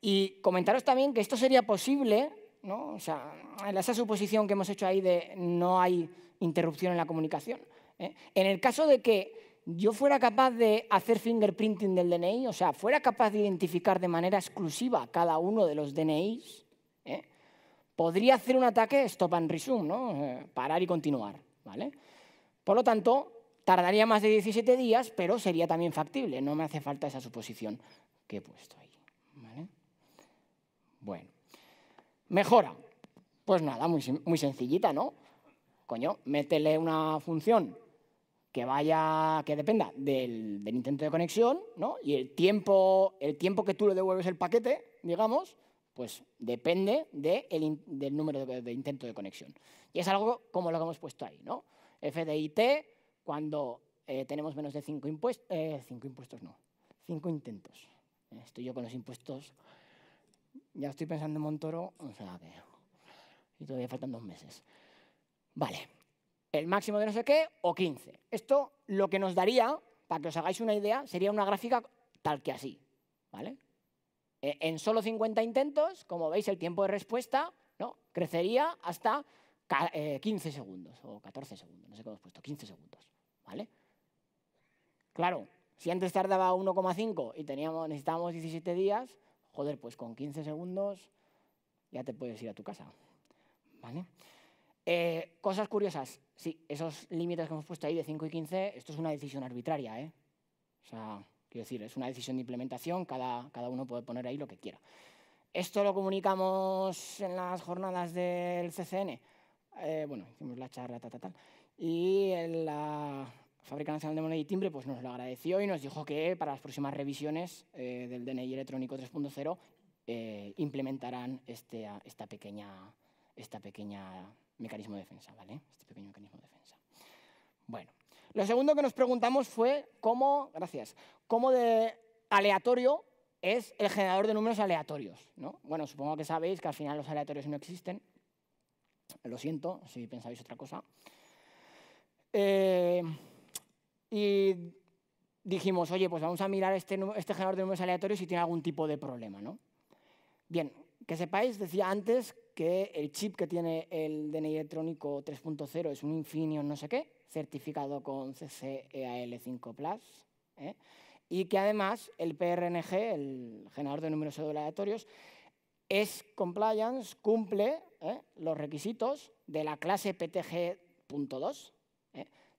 Y comentaros también que esto sería posible, o sea, esa suposición que hemos hecho ahí de no hay interrupción en la comunicación. ¿eh? En el caso de que yo fuera capaz de hacer fingerprinting del DNI, o sea, fuera capaz de identificar de manera exclusiva cada uno de los DNIs, ¿eh? podría hacer un ataque stop and resume, eh, parar y continuar. ¿vale? Por lo tanto, tardaría más de 17 días, pero sería también factible. No me hace falta esa suposición que he puesto ahí. Bueno, mejora. Pues nada, muy, muy sencillita, ¿no? Coño, métele una función que vaya, que dependa del, intento de conexión, ¿no? Y el tiempo, el tiempo que tú le devuelves el paquete, digamos, pues depende del número de, intento de conexión. Y es algo como lo que hemos puesto ahí, ¿no? FDIT, cuando eh, tenemos menos de cinco impuestos, eh, cinco impuestos no, cinco intentos. Estoy yo con los impuestos ya estoy pensando en Montoro, o sea que... Y todavía faltan dos meses. Vale, el máximo de no sé qué o 15. Esto lo que nos daría, para que os hagáis una idea, sería una gráfica tal que así, ¿vale? E, en solo 50 intentos, como veis, el tiempo de respuesta ¿no? crecería hasta 15 eh, segundos o 14 segundos, no sé cómo he puesto, 15 segundos, ¿vale? Claro, si antes tardaba 1,5 y teníamos, necesitábamos 17 días, joder, pues con 15 segundos ya te puedes ir a tu casa. ¿Vale? Eh, cosas curiosas. Sí, esos límites que hemos puesto ahí de 5 y 15, esto es una decisión arbitraria. ¿eh? O sea, quiero decir, es una decisión de implementación, cada, cada uno puede poner ahí lo que quiera. Esto lo comunicamos en las jornadas del CCN. Eh, bueno, hicimos la charla, tal, tal, tal. Y en la, Fábrica Nacional de Moneda y Timbre pues, nos lo agradeció y nos dijo que para las próximas revisiones eh, del DNI electrónico 3.0 eh, implementarán este, ah, esta pequeña, esta pequeña mecanismo de defensa, ¿vale? Este pequeño mecanismo de defensa. Bueno, lo segundo que nos preguntamos fue cómo, gracias, cómo de aleatorio es el generador de números aleatorios, ¿no? Bueno, supongo que sabéis que al final los aleatorios no existen. Lo siento si pensáis otra cosa. Eh, y dijimos, oye, pues vamos a mirar este, este generador de números aleatorios si tiene algún tipo de problema, ¿no? Bien, que sepáis, decía antes que el chip que tiene el DNI electrónico 3.0 es un Infineon no sé qué, certificado con CCEAL5+, ¿eh? y que además el PRNG, el generador de números aleatorios, es compliance, cumple ¿eh? los requisitos de la clase PTG.2,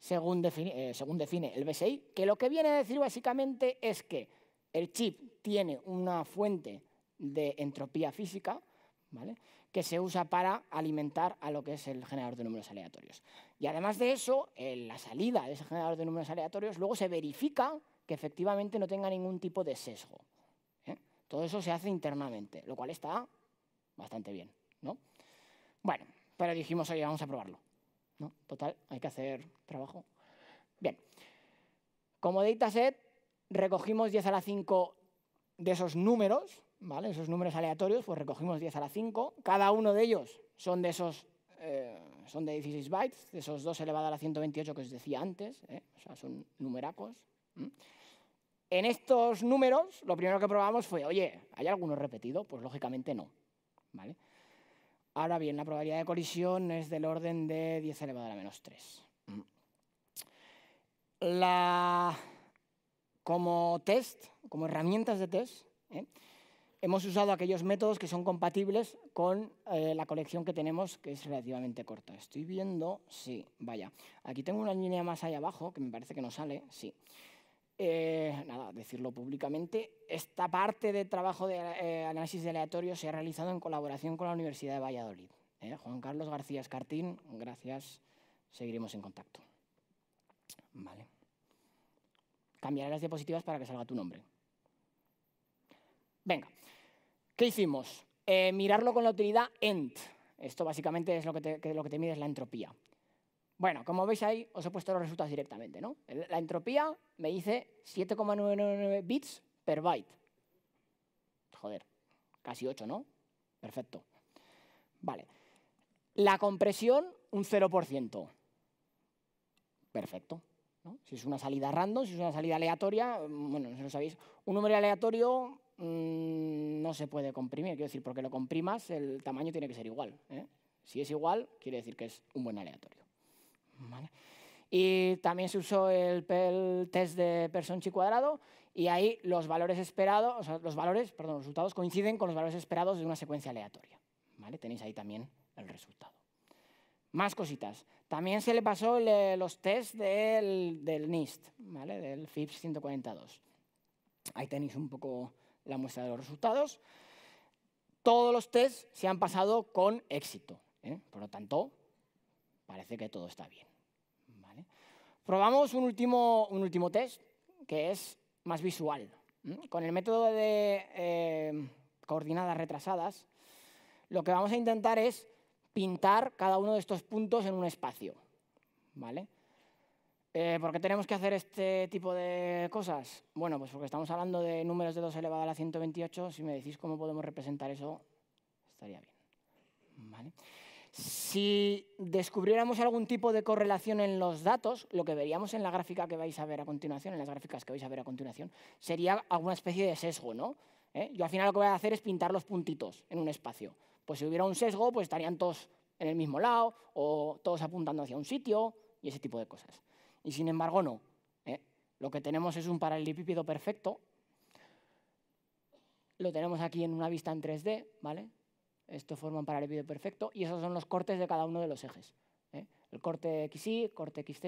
eh, según define, el BSI, que lo que viene a decir básicamente es que el chip tiene una fuente de entropía física, ¿Vale? que se usa para alimentar a lo que es el generador de números aleatorios. Y además de eso, la salida de ese generador de números aleatorios luego se verifica que efectivamente no tenga ningún tipo de sesgo. ¿eh? Todo eso se hace internamente, lo cual está bastante bien. ¿no? Bueno, pero dijimos, oye, vamos a probarlo. ¿no? Total, hay que hacer trabajo. Bien, como dataset recogimos 10 a la 5 de esos números, ¿vale? Esos números aleatorios, pues recogimos 10 a la 5. Cada uno de ellos son de esos... Eh, son de 16 bytes, de esos 2 elevado a la 128 que os decía antes, ¿eh? o sea, son numeracos. En estos números, lo primero que probamos fue, oye, ¿hay alguno repetido? Pues lógicamente no. ¿vale? Ahora bien, la probabilidad de colisión es del orden de 10 elevado a la menos 3. como test, como herramientas de test, ¿eh? hemos usado aquellos métodos que son compatibles con eh, la colección que tenemos, que es relativamente corta. Estoy viendo, sí, vaya. Aquí tengo una línea más allá abajo, que me parece que no sale, sí. Eh, nada, decirlo públicamente, esta parte de trabajo de eh, análisis aleatorio se ha realizado en colaboración con la Universidad de Valladolid. ¿eh? Juan Carlos García Escartín, gracias, seguiremos en contacto. Vale. Cambiaré las diapositivas para que salga tu nombre. Venga, ¿qué hicimos? mirarlo con la utilidad ENT. Esto básicamente es lo que lo que te mide es la entropía. Bueno, como veis ahí, os he puesto los resultados directamente. ¿no? La entropía me dice 7,99 bits per byte. Joder, casi 8, ¿no? Perfecto. Vale. La compresión, un 0%. Perfecto. Si es una salida random, si es una salida aleatoria, mm, bueno, no sé lo sabéis. Un número aleatorio mm, no se puede comprimir. Quiero decir, porque lo comprimas, el tamaño tiene que ser igual. ¿eh? Si es igual, quiere decir que es un buen aleatorio. Y también se usó el, test de chi cuadrado y ahí los valores esperados, o sea, los valores, perdón, los resultados coinciden con los valores esperados de una secuencia aleatoria. ¿vale? Tenéis ahí también el resultado. Más cositas. También se le pasó los test del, NIST, ¿vale? del FIPS 142. Ahí tenéis un poco la muestra de los resultados. Todos los tests se han pasado con éxito. ¿eh? Por lo tanto, parece que todo está bien. Probamos un último, un último test que es más visual. Con el método de eh, coordinadas retrasadas, lo que vamos a intentar es pintar cada uno de estos puntos en un espacio. ¿Vale? Eh, ¿Por qué tenemos que hacer este tipo de cosas? Bueno, pues porque estamos hablando de números de 2 elevado a la 128. Si me decís cómo podemos representar eso, estaría bien. ¿Vale? Si descubriéramos algún tipo de correlación en los datos, lo que veríamos en la gráfica que vais a ver a continuación, en las gráficas que vais a ver a continuación, sería alguna especie de sesgo, ¿no? ¿Eh? Yo al final lo que voy a hacer es pintar los puntitos en un espacio. Pues si hubiera un sesgo, pues estarían todos en el mismo lado o todos apuntando hacia un sitio y ese tipo de cosas. Y sin embargo, no. ¿eh? Lo que tenemos es un paralelepípedo perfecto. Lo tenemos aquí en una vista en 3D, ¿vale? Esto forma un paralelepípedo perfecto y esos son los cortes de cada uno de los ejes. ¿eh? El corte XY, corte XZ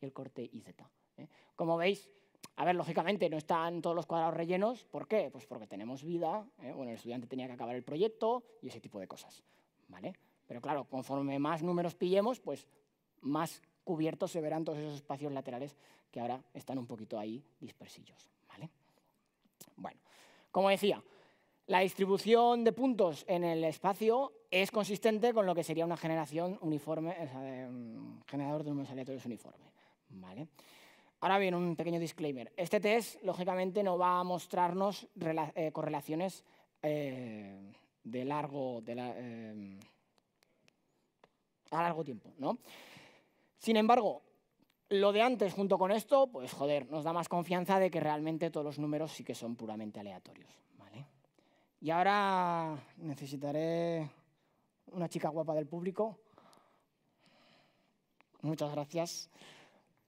y el corte YZ. ¿eh? Como veis, a ver, lógicamente no están todos los cuadrados rellenos. ¿Por qué? Pues porque tenemos vida. ¿eh? Bueno, el estudiante tenía que acabar el proyecto y ese tipo de cosas. Pero claro, conforme más números pillemos, pues más cubiertos se verán todos esos espacios laterales que ahora están un poquito ahí dispersillos. Bueno, como decía, la distribución de puntos en el espacio es consistente con lo que sería una generación uniforme, mm, generador de números aleatorios uniforme. Ahora bien, un pequeño disclaimer. Este test, lógicamente, no va a mostrarnos eh, correlaciones eh, de largo, eh, a largo tiempo. Sin embargo, lo de antes junto con esto, pues joder, nos da más confianza de que realmente todos los números sí que son puramente aleatorios. Y ahora necesitaré una chica guapa del público. Muchas gracias.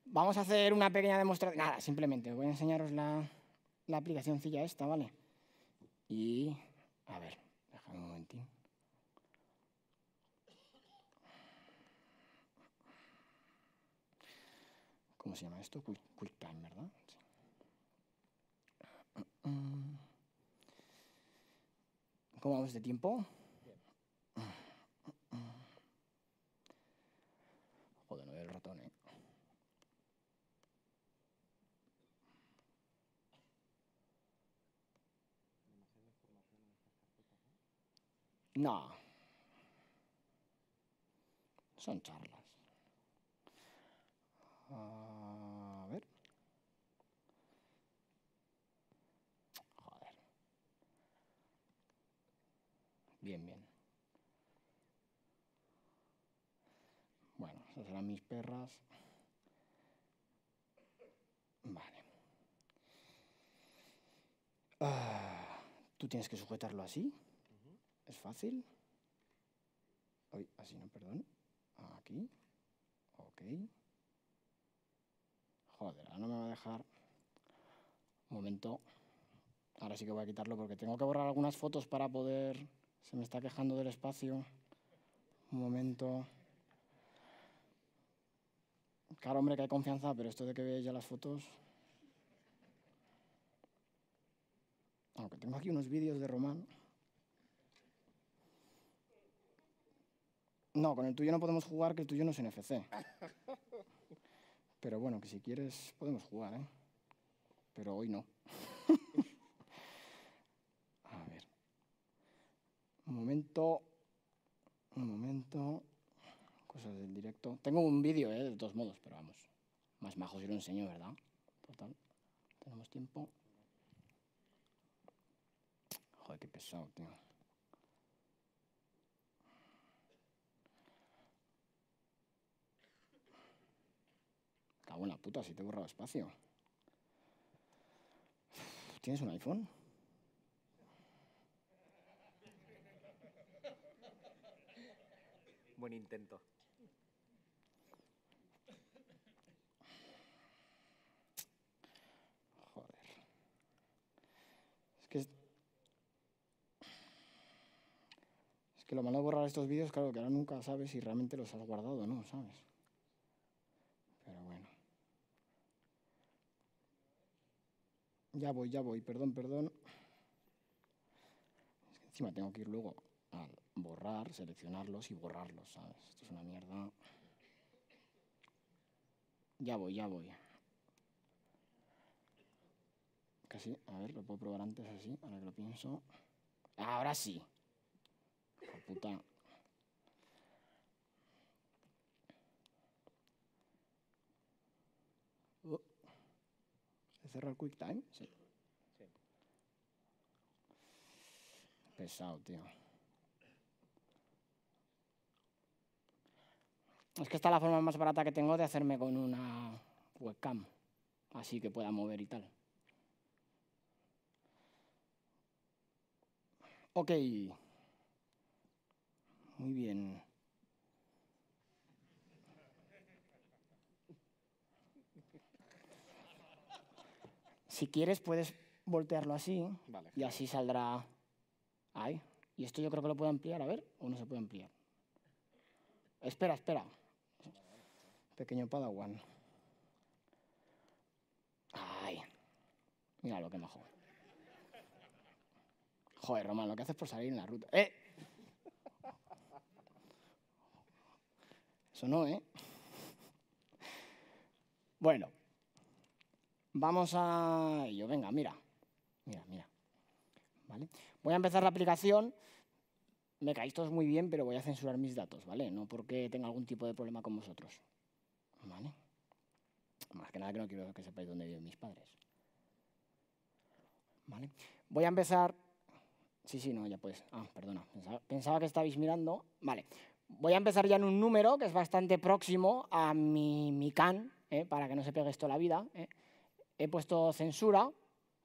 Vamos a hacer una pequeña demostración. Nada, simplemente voy a enseñaros la, la aplicacióncilla esta, ¿vale? Y, a ver, déjame un momentín. ¿Cómo se llama esto? QuickTime, ¿verdad? Mm, mm. ¿Cómo vamos de tiempo? Joder, no veo el ratón, ¿eh? No. Son charlas. Ah. Bien, bien. Bueno, esas serán mis perras. Vale. Ah, Tú tienes que sujetarlo así. Es fácil. Uy, así no, perdón. Aquí. Ok. Joder, ahora no me va a dejar. Un momento. Ahora sí que voy a quitarlo porque tengo que borrar algunas fotos para poder... Se me está quejando del espacio. Un momento. Claro, hombre, que hay confianza, pero esto de que veáis ya las fotos. Aunque tengo aquí unos vídeos de Román. No, con el tuyo no podemos jugar, que el tuyo no es NFC. <laughs> Pero bueno, que si quieres podemos jugar, ¿eh? Pero hoy no. <laughs> Un momento, un momento. Cosas del directo. Tengo un vídeo, ¿eh? de todos modos, pero vamos. Más majo si lo enseño, ¿verdad? Total. Tenemos tiempo. Joder, qué pesado, tío. Cago en la puta, si te he borrado espacio. ¿Tienes un iPhone? Buen intento. Es que... lo malo de borrar estos vídeos, claro, que ahora nunca sabes si realmente los has guardado no, ¿sabes? Pero bueno. Ya voy, ya voy, perdón, perdón. Es que encima tengo que ir luego borrar, seleccionarlos y borrarlos, ¿sabes? Esto es una mierda. Ya voy, ya voy. Casi, a ver, lo puedo probar antes así, ahora que lo pienso. Ahora sí. puta. ¿Se oh. el QuickTime? Sí. sí. Pesado, tío. Es que esta es la forma más barata que tengo de hacerme con una webcam, así que pueda mover y tal. Ok. Muy bien. Si quieres, puedes voltearlo así y así saldrá ahí. Y esto yo creo que lo puedo ampliar, a ver, o no se puede ampliar. Espera, espera. Pequeño padawan. Ay, mira lo que me jode Joder, Román, lo que haces por salir en la ruta. ¡Eh! Eso no, ¿eh? Bueno, vamos a yo Venga, mira. Mira, mira. Voy a empezar la aplicación. Me caéis todos muy bien, pero voy a censurar mis datos, ¿vale? No porque tenga algún tipo de problema con vosotros. ¿Vale? Más que nada que no quiero que sepáis dónde viven mis padres. Voy a empezar... Sí, sí, no, ya puedes. Ah, perdona. Pensaba, que estabais mirando. Vale. Voy a empezar ya en un número que es bastante próximo a mi, mi can, eh, para que no se pegue esto la vida. Eh. He puesto censura,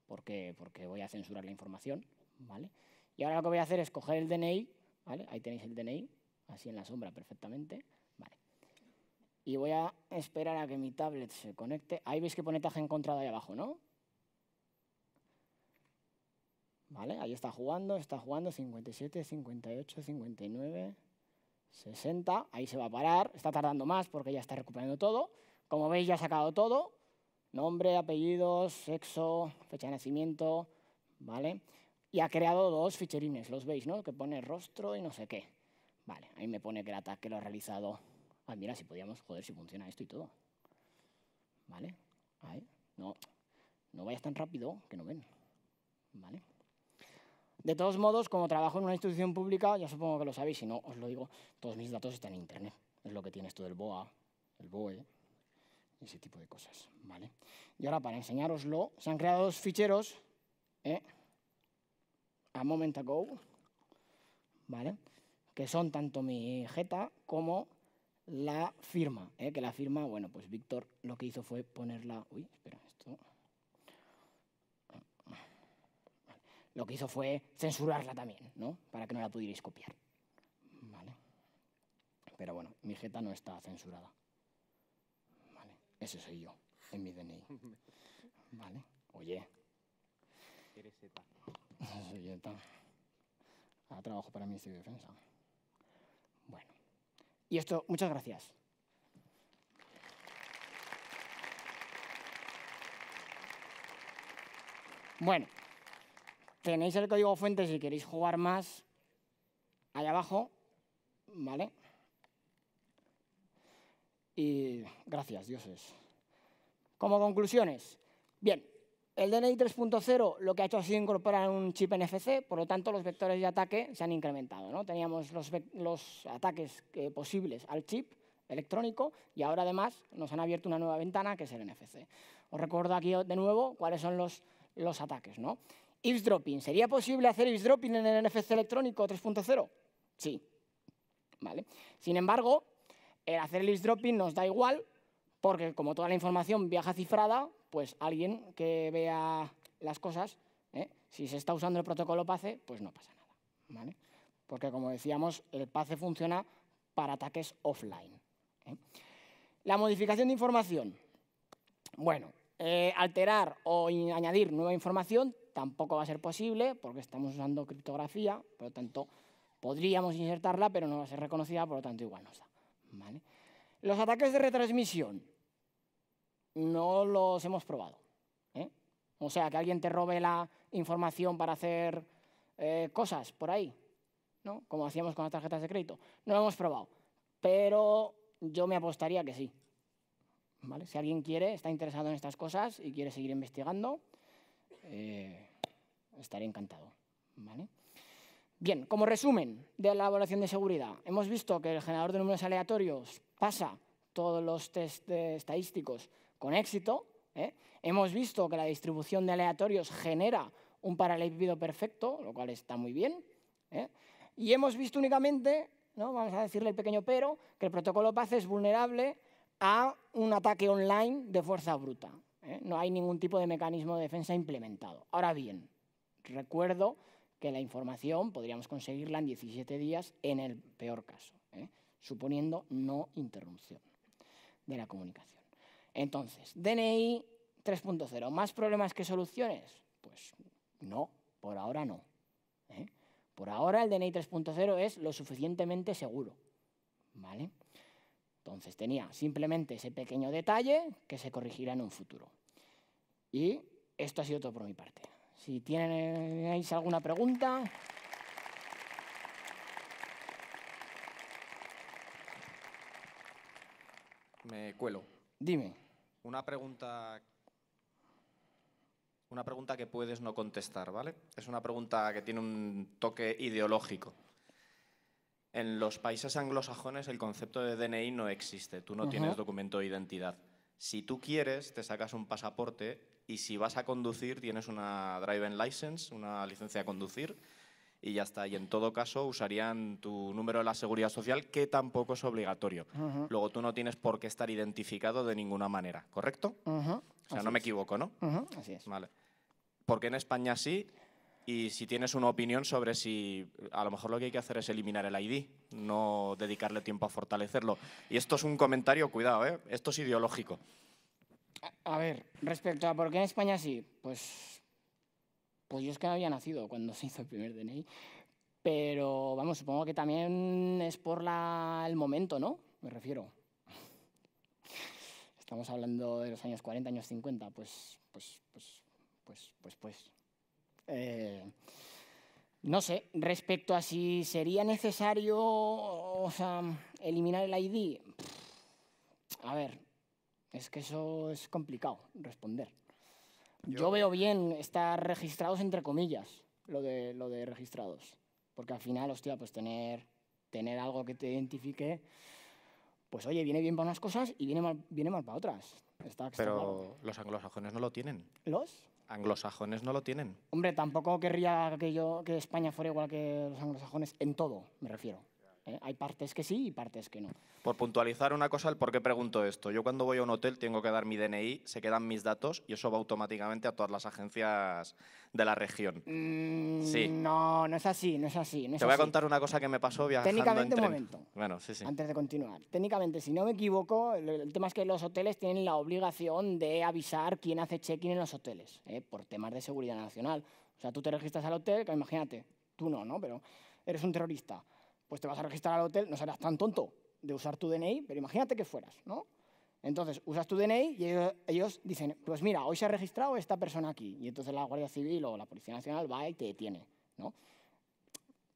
porque, porque voy a censurar la información. ¿vale? Y ahora lo que voy a hacer es coger el DNI. ¿vale? Ahí tenéis el DNI, así en la sombra perfectamente y voy a esperar a que mi tablet se conecte. Ahí veis que pone taje encontrado ahí abajo, ¿no? Vale, ahí está jugando, está jugando 57, 58, 59, 60. Ahí se va a parar, está tardando más porque ya está recuperando todo. Como veis ya ha sacado todo. Nombre, apellidos, sexo, fecha de nacimiento, ¿vale? Y ha creado dos ficherines, los veis, ¿no? Que pone rostro y no sé qué. Vale, ahí me pone que el ataque lo ha realizado Ah, mira, si podíamos, joder, si funciona esto y todo. ¿Vale? Ahí. No, no vayas tan rápido que no ven. ¿Vale? De todos modos, como trabajo en una institución pública, ya supongo que lo sabéis, si no os lo digo, todos mis datos están en Internet. Es lo que tiene esto del BOA, el BOE, ese tipo de cosas. ¿vale? Y ahora, para enseñároslo, se han creado dos ficheros ¿eh? a moment ago, ¿vale? que son tanto mi jeta como la firma, ¿eh? que la firma, bueno, pues Víctor lo que hizo fue ponerla, uy, espera, esto... Lo que hizo fue censurarla también, ¿no? Para que no la pudierais copiar. Vale. Pero bueno, mi jeta no está censurada. Vale. Ese soy yo, en mi DNI. Vale. Oye. Eres <laughs> Soy trabajo para Ministerio de Defensa. Y esto, muchas gracias. Bueno, tenéis el código fuente si queréis jugar más allá abajo, ¿vale? Y gracias, dioses. Como conclusiones, bien, el DNI 3.0 lo que ha hecho ha sido incorporar un chip NFC, por lo tanto los vectores de ataque se han incrementado. ¿no? Teníamos los, ataques eh, posibles al chip electrónico y ahora además nos han abierto una nueva ventana que es el NFC. Os recuerdo aquí de nuevo cuáles son los, los ataques. ¿no? Eavesdropping. ¿Sería posible hacer eavesdropping en el NFC electrónico 3.0? Sí. ¿Vale? Sin embargo, el hacer el eavesdropping nos da igual porque como toda la información viaja cifrada, pues alguien que vea las cosas, ¿eh? si se está usando el protocolo PACE, pues no pasa nada. Porque como decíamos, el PACE funciona para ataques offline. ¿eh? La modificación de información. Bueno, eh, alterar o añadir nueva información tampoco va a ser posible porque estamos usando criptografía, por lo tanto, podríamos insertarla, pero no va a ser reconocida, por lo tanto, igual no está. Los ataques de retransmisión no los hemos probado. ¿eh? O sea, que alguien te robe la información para hacer eh, cosas por ahí, ¿no? como hacíamos con las tarjetas de crédito. No lo hemos probado, pero yo me apostaría que sí. ¿Vale? Si alguien quiere, está interesado en estas cosas y quiere seguir investigando, eh, estaría encantado. Bien, como resumen de la evaluación de seguridad, hemos visto que el generador de números aleatorios pasa todos los test estadísticos con éxito. ¿eh? Hemos visto que la distribución de aleatorios genera un paralelepípedo perfecto, lo cual está muy bien. ¿eh? Y hemos visto únicamente, ¿no? vamos a decirle el pequeño pero, que el protocolo PACE es vulnerable a un ataque online de fuerza bruta. ¿eh? No hay ningún tipo de mecanismo de defensa implementado. Ahora bien, recuerdo que la información podríamos conseguirla en 17 días en el peor caso, suponiendo no interrupción de la comunicación. Entonces, DNI 3.0, ¿más problemas que soluciones? Pues no, por ahora no. ¿eh? Por ahora el DNI 3.0 es lo suficientemente seguro. ¿vale? Entonces tenía simplemente ese pequeño detalle que se corrigirá en un futuro. Y esto ha sido todo por mi parte. Si tenéis alguna pregunta... Me cuelo. Dime. Una pregunta, una pregunta que puedes no contestar, ¿vale? Es una pregunta que tiene un toque ideológico. En los países anglosajones el concepto de DNI no existe. Tú no tienes documento de identidad. Si tú quieres, te sacas un pasaporte y si vas a conducir, tienes una driving license, una licencia de conducir y ya está. Y en todo caso usarían tu número de la seguridad social, que tampoco es obligatorio. Luego tú no tienes por qué estar identificado de ninguna manera, ¿correcto? O sea, no me equivoco, ¿no? Así es. Vale. Porque en España sí, y si tienes una opinión sobre si a lo mejor lo que hay que hacer es eliminar el ID, no dedicarle tiempo a fortalecerlo. Y esto es un comentario, cuidado, ¿eh? esto es ideológico. A ver, respecto a por qué en España sí, pues pues yo es que no había nacido cuando <laughs> se hizo el primer DNI. Pero vamos, supongo que también es por el momento, ¿no? Me refiero. <laughs> Estamos hablando de los años 40, años 50, pues, pues, pues, pues, pues, pues. Eh, no sé, respecto a si sería necesario eliminar el ID, a ver, es que eso es complicado responder. Yo, veo bien estar registrados entre comillas, lo de, lo de registrados. Porque al final, hostia, pues tener, tener algo que te identifique, pues oye, viene bien para unas cosas y viene mal, viene mal para otras. Pero los anglosajones no lo tienen. ¿Los? Anglosajones no lo tienen. Hombre, tampoco querría que, yo, que España fuera igual que los anglosajones en todo, me refiero. ¿eh? Hay partes que sí y partes que no. Por puntualizar una cosa, el por qué pregunto esto. Yo cuando voy a un hotel tengo que dar mi DNI, se quedan mis datos y eso va automáticamente a todas las agencias de la región. Mm, sí. No, no es así, no es así. Te voy a contar una cosa que me pasó viajando Técnicamente, un momento. Bueno, sí, sí. Antes de continuar. Técnicamente, si no me equivoco, el tema es que los hoteles tienen la obligación de avisar quién hace check-in en los hoteles, ¿eh? por temas de seguridad nacional. O sea, tú te registras al hotel, que imagínate, tú no, ¿no? Pero eres un terrorista pues te vas a registrar al hotel, no serás tan tonto de usar tu DNI, pero imagínate que fueras, ¿no? Entonces, usas tu DNI y ellos, dicen, pues mira, hoy se ha registrado esta persona aquí. Y entonces la Guardia Civil o la Policía Nacional va y te detiene, ¿no?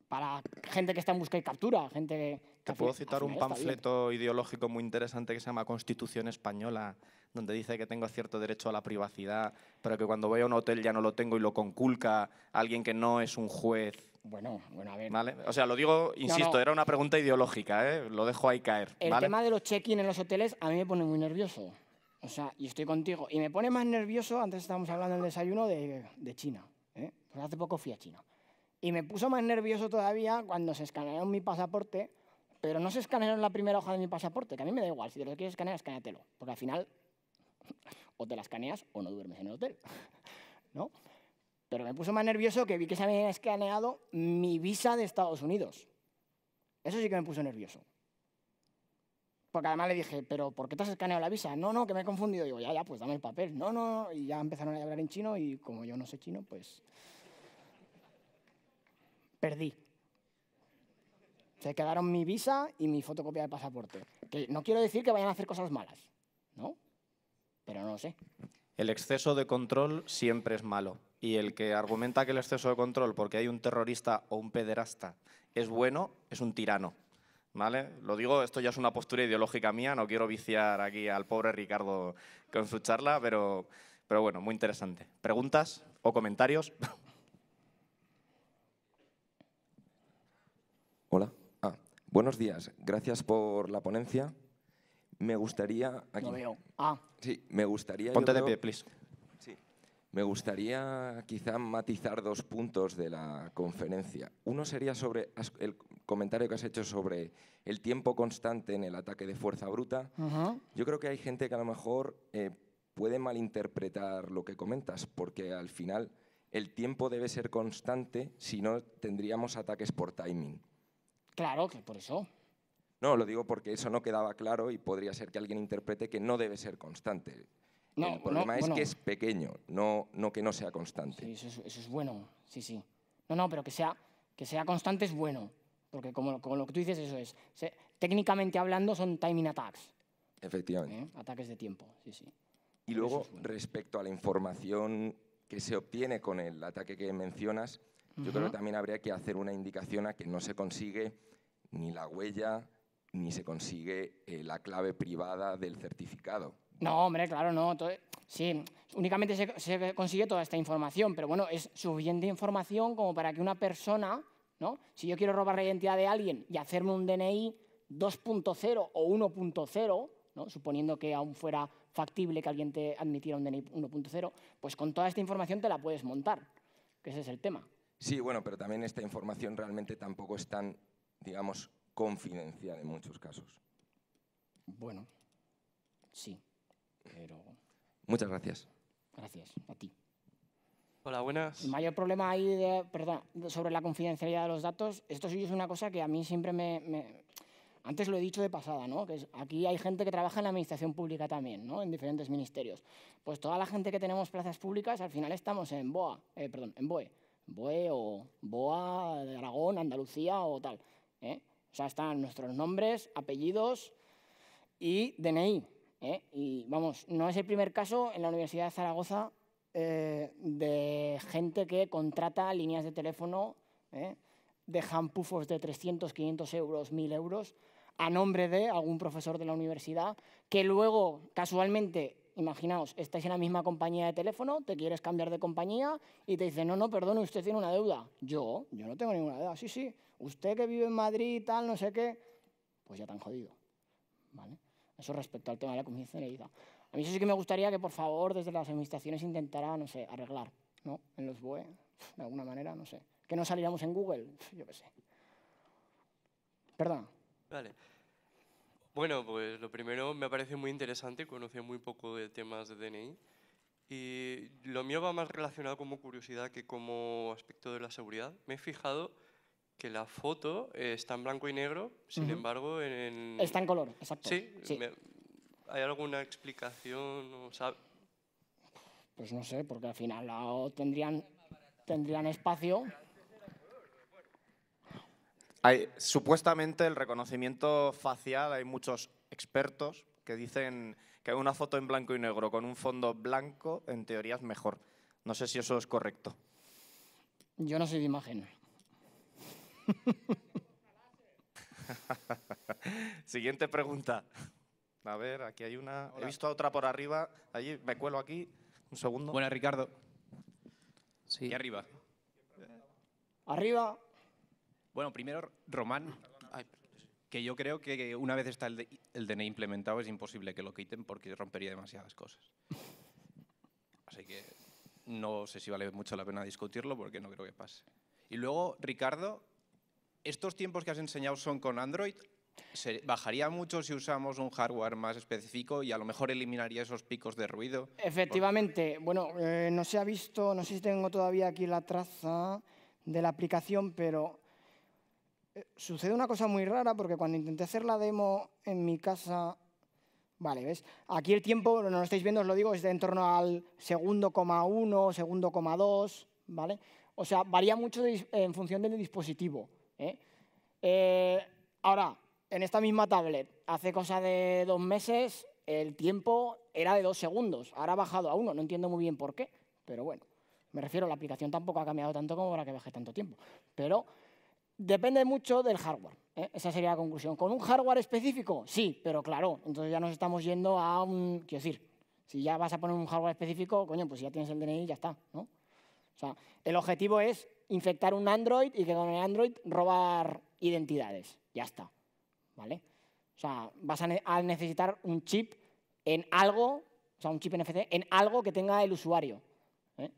Para gente que está en busca y captura, gente que... Te puedo citar un panfleto ideológico muy interesante que se llama Constitución Española, donde dice que tengo cierto derecho a la privacidad, pero que cuando voy a un hotel ya no lo tengo y lo conculca alguien que no es un juez. Bueno, bueno, a ver. O sea, lo digo, insisto, era una pregunta ideológica, ¿eh? lo dejo ahí caer. El tema de los check-in en los hoteles a mí me pone muy nervioso. O sea, y estoy contigo. Y me pone más nervioso, antes estábamos hablando del desayuno de, de China. ¿eh? Pues hace poco fui a China. Y me puso más nervioso todavía cuando se escanearon mi pasaporte, pero no se escanearon la primera hoja de mi pasaporte, que a mí me da igual. Si te lo quieres escanear, escáñatelo. Porque al final <laughs> o te las caneas o no duermes en el hotel, <laughs> ¿no? Pero me puso más nervioso que vi que se había escaneado mi visa de Estados Unidos. Eso sí que me puso nervioso. Porque además le dije, pero ¿por qué te has escaneado la visa? No, no, que me he confundido. Digo, ya, ya, pues dame el papel. No, no, y ya empezaron a hablar en chino y como yo no sé chino, pues perdí. Se quedaron mi visa y mi fotocopia de pasaporte. Que no quiero decir que vayan a hacer cosas malas, ¿no? pero no sé. El exceso de control siempre es malo. Y el que argumenta que el exceso de control porque hay un terrorista o un pederasta es bueno, es un tirano. ¿Vale? Lo digo, esto ya es una postura ideológica mía, no quiero viciar aquí al pobre Ricardo con su charla, pero, pero bueno, muy interesante. ¿Preguntas o comentarios? <laughs> Hola. Ah, buenos días. Gracias por la ponencia me gustaría... Aquí, veo. Ah. Sí, me gustaría... Ponte de pie, please. Sí. Me gustaría quizá matizar dos puntos de la conferencia. Uno sería sobre el comentario que has hecho sobre el tiempo constante en el ataque de fuerza bruta. Yo creo que hay gente que a lo mejor eh, puede malinterpretar lo que comentas, porque al final el tiempo debe ser constante, si no tendríamos ataques por timing. Claro, que por eso. No, lo digo porque eso no quedaba claro y podría ser que alguien interprete que no debe ser constante. No, el problema es que es pequeño, no, no que no sea constante. eso es, bueno, sí, sí. No, no, pero que sea, que sea constante es bueno, porque como, como lo que tú dices, eso es. técnicamente hablando son timing attacks. Efectivamente. ¿Eh? Ataques de tiempo, sí, sí. Y luego, respecto a la información que se obtiene con el ataque que mencionas, yo creo que también habría que hacer una indicación a que no se consigue ni la huella, ni se consigue eh, la clave privada del certificado. No, hombre, claro, no. sí, únicamente se, consigue toda esta información, pero bueno, es suficiente información como para que una persona, ¿no? Si yo quiero robar la identidad de alguien y hacerme un DNI 2.0 o 1.0, ¿no? suponiendo que aún fuera factible que alguien te admitiera un DNI 1.0, pues con toda esta información te la puedes montar, que ese es el tema. Sí, bueno, pero también esta información realmente tampoco es tan, digamos, confidencial en muchos casos. Bueno, sí, pero... Muchas gracias. Gracias, a ti. Hola, buenas. El mayor problema ahí, sobre la confidencialidad de los datos, esto sí es una cosa que a mí siempre me, antes lo he dicho de pasada, ¿no? Que aquí hay gente que trabaja en la administración pública también, ¿no? En diferentes ministerios. Pues toda la gente que tenemos plazas públicas, al final estamos en BOA, eh, perdón, en BOE. BOE o BOA de Aragón, Andalucía o tal. ¿eh? O sea, están nuestros nombres, apellidos y DNI. ¿eh? Y vamos, no es el primer caso en la Universidad de Zaragoza eh, de gente que contrata líneas de teléfono, de ¿eh? dejan pufos de 300, 500 euros, 1000 euros a nombre de algún profesor de la universidad, que luego casualmente imaginaos, estáis en la misma compañía de teléfono, te quieres cambiar de compañía y te dicen, no, no, perdone, usted tiene una deuda. Yo, yo no tengo ninguna deuda. Sí, sí, usted que vive en Madrid y tal, no sé qué, pues ya te han jodido. ¿Vale? Eso respecto al tema de la confidencialidad. A mí eso sí que me gustaría que, por favor, desde las administraciones intentara, no sé, arreglar, ¿no? En los BOE, de alguna manera, no sé. Que no saliéramos en Google, yo qué sé. Perdón. Vale. Bueno, pues lo primero me parece muy interesante, conocí muy poco de temas de DNI y lo mío va más relacionado como curiosidad que como aspecto de la seguridad. Me he fijado que la foto está en blanco y negro, sin embargo en, Está en color, exacto. Sí, ¿hay alguna explicación? pues no sé, porque al final tendrían espacio supuestamente el reconocimiento facial, hay muchos expertos que dicen que una foto en blanco y negro con un fondo blanco en teoría es mejor. No sé si eso es correcto. Yo no soy de imagen. <laughs> Siguiente pregunta. A ver, aquí hay una. He visto otra por arriba. Allí me cuelo aquí. Un segundo. Buena, Ricardo. Sí. Y arriba. Arriba. Bueno, primero, Román, que yo creo que una vez está el, DNI implementado es imposible que lo quiten porque rompería demasiadas cosas. Así que no sé si vale mucho la pena discutirlo porque no creo que pase. Y luego, Ricardo, ¿estos tiempos que has enseñado son con Android? ¿Bajaría mucho si usamos un hardware más específico y a lo mejor eliminaría esos picos de ruido? Efectivamente. Bueno, eh, no se ha visto, no sé si tengo todavía aquí la traza de la aplicación, pero eh, sucede una cosa muy rara porque cuando intenté hacer la demo en mi casa... Vale, ¿ves? Aquí el tiempo, no lo estáis viendo, os lo digo, es de en torno al segundo coma uno, segundo coma dos, ¿vale? O sea, varía mucho en función del dispositivo. ¿eh? Eh, ahora, en esta misma tablet, hace cosa de dos meses, el tiempo era de dos segundos. Ahora ha bajado a uno. No entiendo muy bien por qué, pero bueno. Me refiero, la aplicación tampoco ha cambiado tanto como para que baje tanto tiempo. Pero depende mucho del hardware. ¿eh? Esa sería la conclusión. ¿Con un hardware específico? Sí, pero claro, entonces ya nos estamos yendo a un... Quiero decir, si ya vas a poner un hardware específico, coño, pues ya tienes el DNI, ya está, ¿no? O sea, el objetivo es infectar un Android y que con el Android robar identidades. Ya está, ¿vale? O sea, vas a, necesitar un chip en algo, o sea, un chip NFC en algo que tenga el usuario. ¿eh?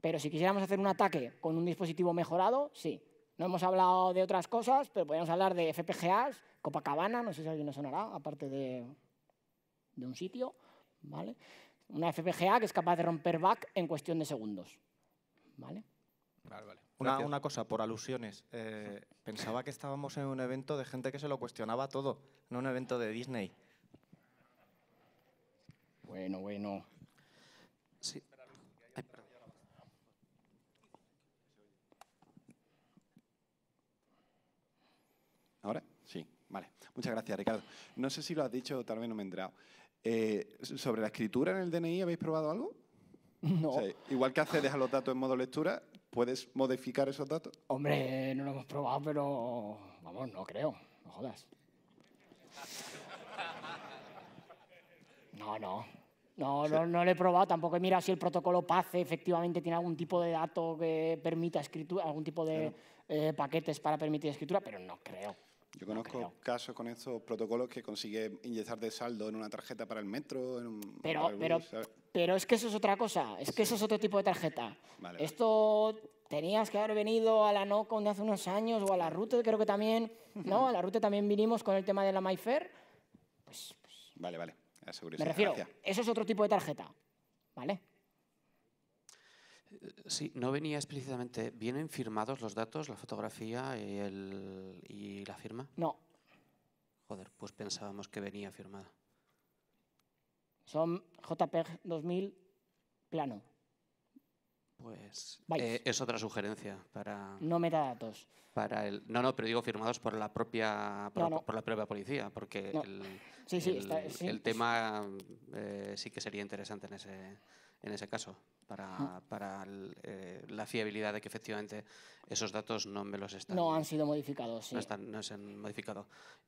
Pero si quisiéramos hacer un ataque con un dispositivo mejorado, sí. No hemos hablado de otras cosas, pero podríamos hablar de FPGAs, Copacabana, no sé si alguien nos sonará, aparte de, un sitio, ¿vale? Una FPGA que es capaz de romper back en cuestión de segundos, ¿vale? Una, cosa, por alusiones. Eh, pensaba que estábamos en un evento de gente que se lo cuestionaba todo, no un evento de Disney. Bueno, bueno. Sí, ¿Ahora? Sí, vale. Muchas gracias, Ricardo. No sé si lo has dicho, tal vez no me he enterado. Eh, sobre la escritura en el DNI, ¿habéis probado algo? No. igual que haces, a los datos en modo lectura, ¿puedes modificar esos datos? Hombre, no lo hemos probado, pero vamos, no creo, no jodas. No, no. No, lo he probado, tampoco he mirado si el protocolo PACE efectivamente tiene algún tipo de dato que permita escritura, algún tipo de eh, paquetes para permitir escritura, pero no creo. Yo conozco casos con estos protocolos que consigue inyectar de saldo en una tarjeta para el metro, pero, pero, es que eso es otra cosa, es que eso es otro tipo de tarjeta. Esto tenías que haber venido a la NOCON de hace unos años o a la RUTE, creo que también, ¿no? a la RUTE también vinimos con el tema de la MyFair. Pues, pues. vale, vale, Me refiero, eso es otro tipo de tarjeta, ¿vale? Sí, no venía explícitamente. ¿Vienen firmados los datos, la fotografía y, la firma? No. Joder, pues pensábamos que venía firmada. Son JPEG 2000 plano. Pues eh, es otra sugerencia para... No metadatos. Para el, no, no, pero digo firmados por la propia, por, la propia policía, porque el, tema eh, sí que sería interesante en ese, en ese caso para, mm. eh, la fiabilidad de que efectivamente esos datos no me los están... No han sido modificados, sí. No, no se han modificado.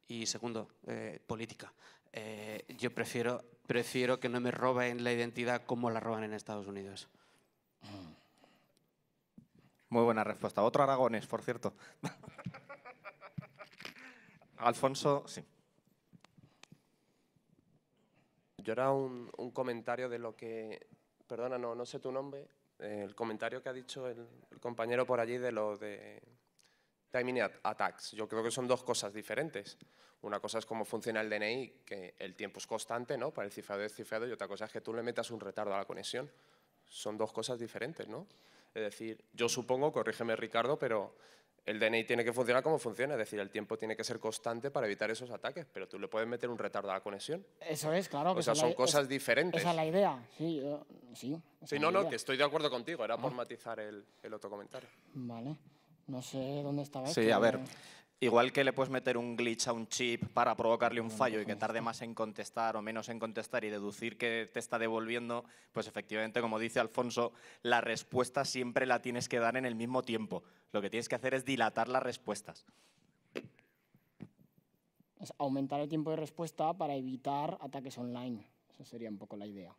Y segundo, eh, política. Eh, yo prefiero, prefiero que no me roben la identidad como la roban en Estados Unidos. Mm. Muy buena respuesta. Otro Aragones, por cierto. <laughs> Alfonso, sí. Yo era un comentario de lo que Perdona, no, sé tu nombre. el comentario que ha dicho el, compañero por allí de lo de timing attacks. Yo creo que son dos cosas diferentes. Una cosa es cómo funciona el DNI, que el tiempo es constante, ¿no? Para el cifrado es cifrado, y otra cosa es que tú le metas un retardo a la conexión. Son dos cosas diferentes, ¿no? Es decir, yo supongo, corrígeme Ricardo, pero el DNI tiene que funcionar como funciona, es decir, el tiempo tiene que ser constante para evitar esos ataques, pero tú le puedes meter un retardo a la conexión. Eso es, claro. Que son cosas diferentes. Esa es la idea, sí. sí, sí no, no, que estoy de acuerdo contigo, era por ah. matizar el, otro comentario. Vale, no sé dónde estaba. Sí, a ver, eh. Igual que le puedes meter un glitch a un chip para provocarle un fallo y que tarde más en contestar o menos en contestar y deducir que te está devolviendo, pues efectivamente, como dice Alfonso, la respuesta siempre la tienes que dar en el mismo tiempo. Lo que tienes que hacer es dilatar las respuestas. Es aumentar el tiempo de respuesta para evitar ataques online. Esa sería un poco la idea.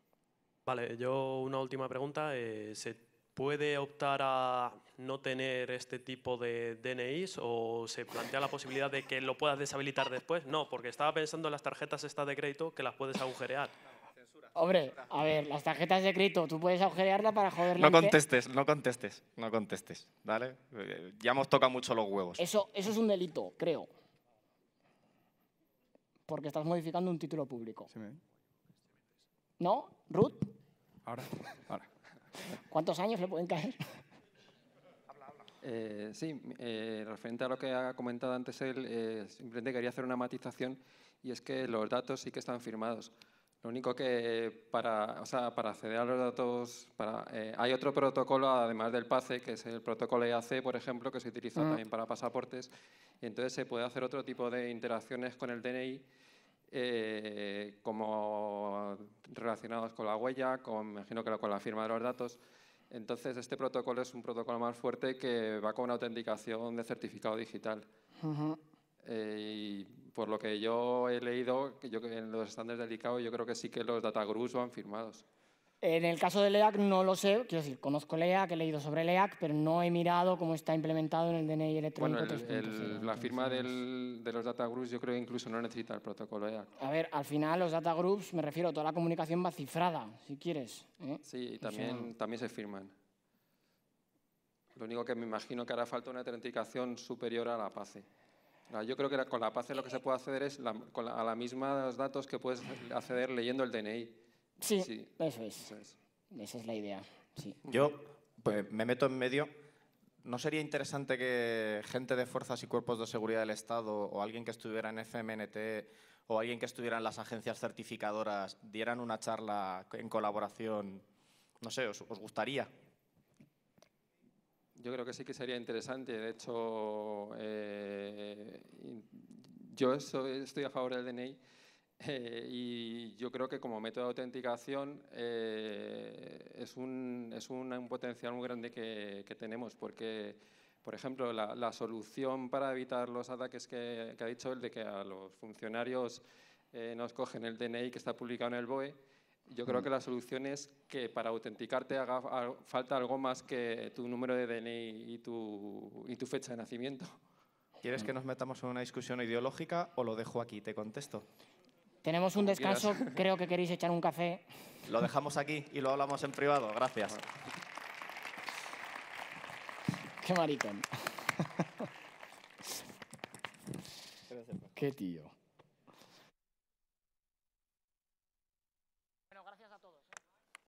Vale, yo una última pregunta. Eh, ¿Se puede optar a no tener este tipo de DNIs o se plantea la posibilidad de que lo puedas deshabilitar después? No, porque estaba pensando en las tarjetas estas de crédito que las puedes agujerear. Hombre, a ver, las tarjetas de crédito, tú puedes agujerearla para joderle. No contestes, no contestes, no contestes, ¿vale? Ya hemos tocado mucho los huevos. Eso, eso es un delito, creo. Porque estás modificando un título público. ¿No? ¿Ruth? Ahora, ahora. ¿Cuántos años le pueden caer? Eh, sí, eh, referente a lo que ha comentado antes él, eh, simplemente quería hacer una matización y es que los datos sí que están firmados. Lo único que para, o sea, para acceder a los datos, para, eh, hay otro protocolo además del PACE, que es el protocolo EAC, por ejemplo, que se utiliza mm. también para pasaportes, entonces se puede hacer otro tipo de interacciones con el DNI, eh, como relacionados con la huella, con, imagino que con la firma de los datos. Entonces, este protocolo es un protocolo más fuerte que va con una autenticación de certificado digital por lo que yo he leído, yo, en los estándares del ICAO yo creo que sí que los data groups van firmados. En el caso del EAC no lo sé, quiero decir, conozco el EAC, he leído sobre el EAC, pero no he mirado cómo está implementado en el DNI electrónico. Bueno, la firma de los data groups yo creo que incluso no necesita el protocolo EAC. A ver, al final los data groups, me refiero, toda la comunicación va cifrada, si quieres. ¿eh? Sí, y también, también se firman. Lo único que me imagino que hará falta una autenticación superior a la PACE. Yo creo que con la PACE lo que se puede acceder es la, con a los mismos datos que puedes acceder leyendo el DNI. Sí, Eso, es. Esa es la idea. Yo pues, me meto en medio. ¿No sería interesante que gente de fuerzas y cuerpos de seguridad del Estado o alguien que estuviera en FMNT o alguien que estuviera en las agencias certificadoras dieran una charla en colaboración? No sé, os gustaría? yo creo que sí que sería interesante. De hecho, eh, yo estoy a favor del DNI eh, y yo creo que como método de autenticación eh, es, un, es un, potencial muy grande que, tenemos porque, por ejemplo, la, solución para evitar los ataques que, que, ha dicho el de que a los funcionarios nos cogen el DNI que está publicado en el BOE, yo creo que la solución es que para autenticarte haga falta algo más que tu número de DNI y tu, y tu fecha de nacimiento. ¿Quieres que mm. nos metamos en una discusión ideológica o lo dejo aquí? Te contesto. Tenemos un descanso, creo que queréis echar un café. Lo dejamos aquí y lo hablamos en privado, gracias. <laughs> Qué maricón. <laughs> Qué tío.